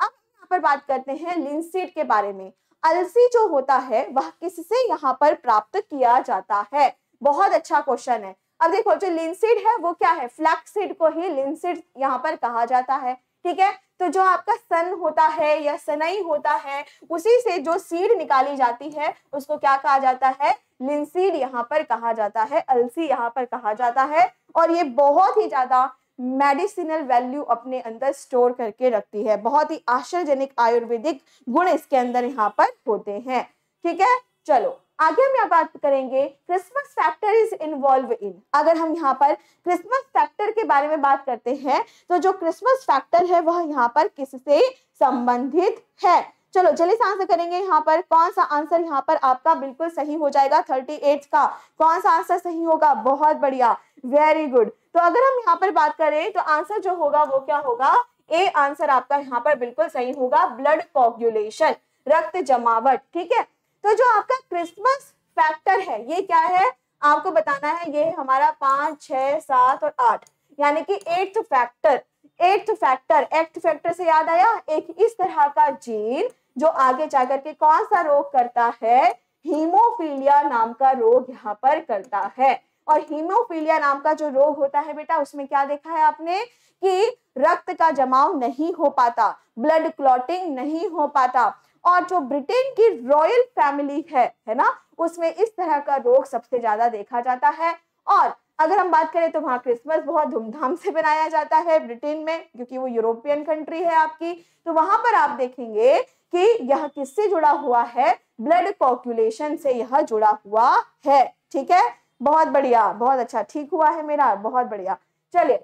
अब यहाँ पर बात करते हैं लिंसिड के बारे में अलसी जो होता है वह किससे यहाँ पर प्राप्त किया जाता है बहुत अच्छा क्वेश्चन है अब देखो जो लिंसिड है वो क्या है फ्लैक्सिड को ही लिंसिड यहाँ पर कहा जाता है ठीक है तो जो आपका सन होता है या सनई होता है उसी से जो सीड निकाली जाती है उसको क्या कहा जाता है लिनसीड यहाँ पर कहा जाता है अलसी यहाँ पर कहा जाता है और ये बहुत ही ज्यादा मेडिसिनल वैल्यू अपने अंदर स्टोर करके रखती है बहुत ही आश्चर्यजनक आयुर्वेदिक गुण इसके अंदर यहाँ पर होते हैं ठीक है चलो आगे हम यहाँ बात करेंगे Christmas factor is involve in अगर हम यहाँ पर क्रिसमस फैक्टर के बारे में बात करते हैं तो जो क्रिसमस फैक्टर है वह यहाँ पर किससे संबंधित है चलो जल्दी से आंसर करेंगे यहाँ पर कौन सा आंसर यहाँ पर आपका बिल्कुल सही हो जाएगा थर्टी एट का कौन सा आंसर सही होगा बहुत बढ़िया वेरी गुड तो अगर हम यहाँ पर बात करें तो आंसर जो होगा वो क्या होगा ए आंसर आपका यहाँ पर बिल्कुल सही होगा ब्लड कोगुलेशन रक्त जमावट ठीक है तो जो आपका क्रिसमस फैक्टर है ये क्या है आपको बताना है ये हमारा पांच छह सात और आठ यानी कि eighth factor eighth factor eighth factor से याद आया एक इस तरह का जीन जो आगे जाकर के कौन सा रोग करता है हीमोफीलिया नाम का रोग यहाँ पर करता है और हीमोफीलिया नाम का जो रोग होता है बेटा उसमें क्या देखा है आपने कि रक्त का जमाव नहीं हो पाता ब्लड क्लॉटिंग नहीं हो पाता और जो ब्रिटेन की रॉयल फैमिली है है ना उसमें इस तरह का रोग सबसे ज्यादा देखा जाता है और अगर हम बात करें तो वहाँ क्रिसमस बहुत धूमधाम से मनाया जाता है ब्रिटेन में क्योंकि वो यूरोपियन कंट्री है आपकी तो वहां पर आप देखेंगे कि यह किससे जुड़ा हुआ है ब्लड पॉपुलेशन से यह जुड़ा हुआ है ठीक है बहुत बढ़िया बहुत अच्छा ठीक हुआ है मेरा बहुत बढ़िया चलिए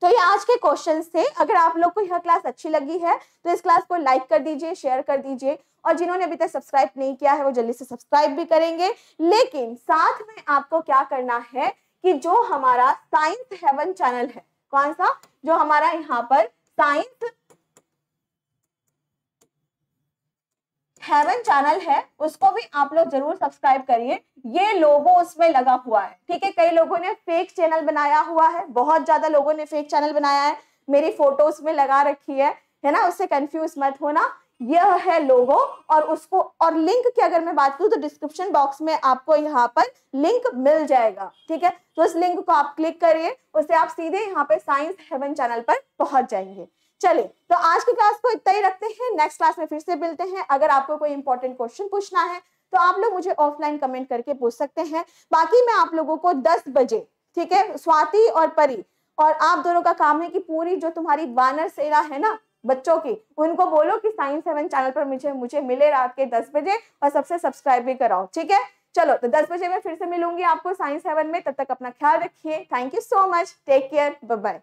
तो ये आज के क्वेश्चन थे अगर आप लोग को यह क्लास अच्छी लगी है तो इस क्लास को लाइक कर दीजिए शेयर कर दीजिए और जिन्होंने अभी तक सब्सक्राइब नहीं किया है वो जल्दी से सब्सक्राइब भी करेंगे लेकिन साथ में आपको क्या करना है कि जो हमारा साइंस हेवन चैनल है कौन सा जो हमारा यहाँ पर साइंस हेवन चैनल है उसको भी आप लोग जरूर सब्सक्राइब करिए ये लोगो उसमें लगा हुआ है ठीक है कई लोगों ने फेक चैनल बनाया हुआ है बहुत ज्यादा लोगों ने फेक चैनल बनाया है मेरी फोटो उसमें लगा रखी है है ना उससे कंफ्यूज मत होना यह है लोगो और उसको और लिंक की अगर मैं बात करूँ तो डिस्क्रिप्शन बॉक्स में आपको यहाँ पर लिंक मिल जाएगा ठीक है तो उस लिंक को आप क्लिक करिए उससे आप सीधे यहाँ पे साइंस हेवन चैनल पर पहुंच जाएंगे चले तो आज की क्लास को इतना ही रखते हैं नेक्स्ट क्लास में फिर से मिलते हैं अगर आपको कोई इंपॉर्टेंट क्वेश्चन पूछना है तो आप लोग मुझे ऑफलाइन कमेंट करके पूछ सकते हैं बाकी मैं आप लोगों को दस बजे ठीक है स्वाति और परी और आप दोनों का काम है कि पूरी जो तुम्हारी वानर सेना है ना बच्चों की उनको बोलो कि साइंस सेवन चैनल पर मुझे मुझे मिले रात के दस बजे और सबसे सब्सक्राइब भी कराओ ठीक है चलो तो दस बजे मैं फिर से मिलूंगी आपको साइंस सेवन में तब तक अपना ख्याल रखिए thank you so much take care bye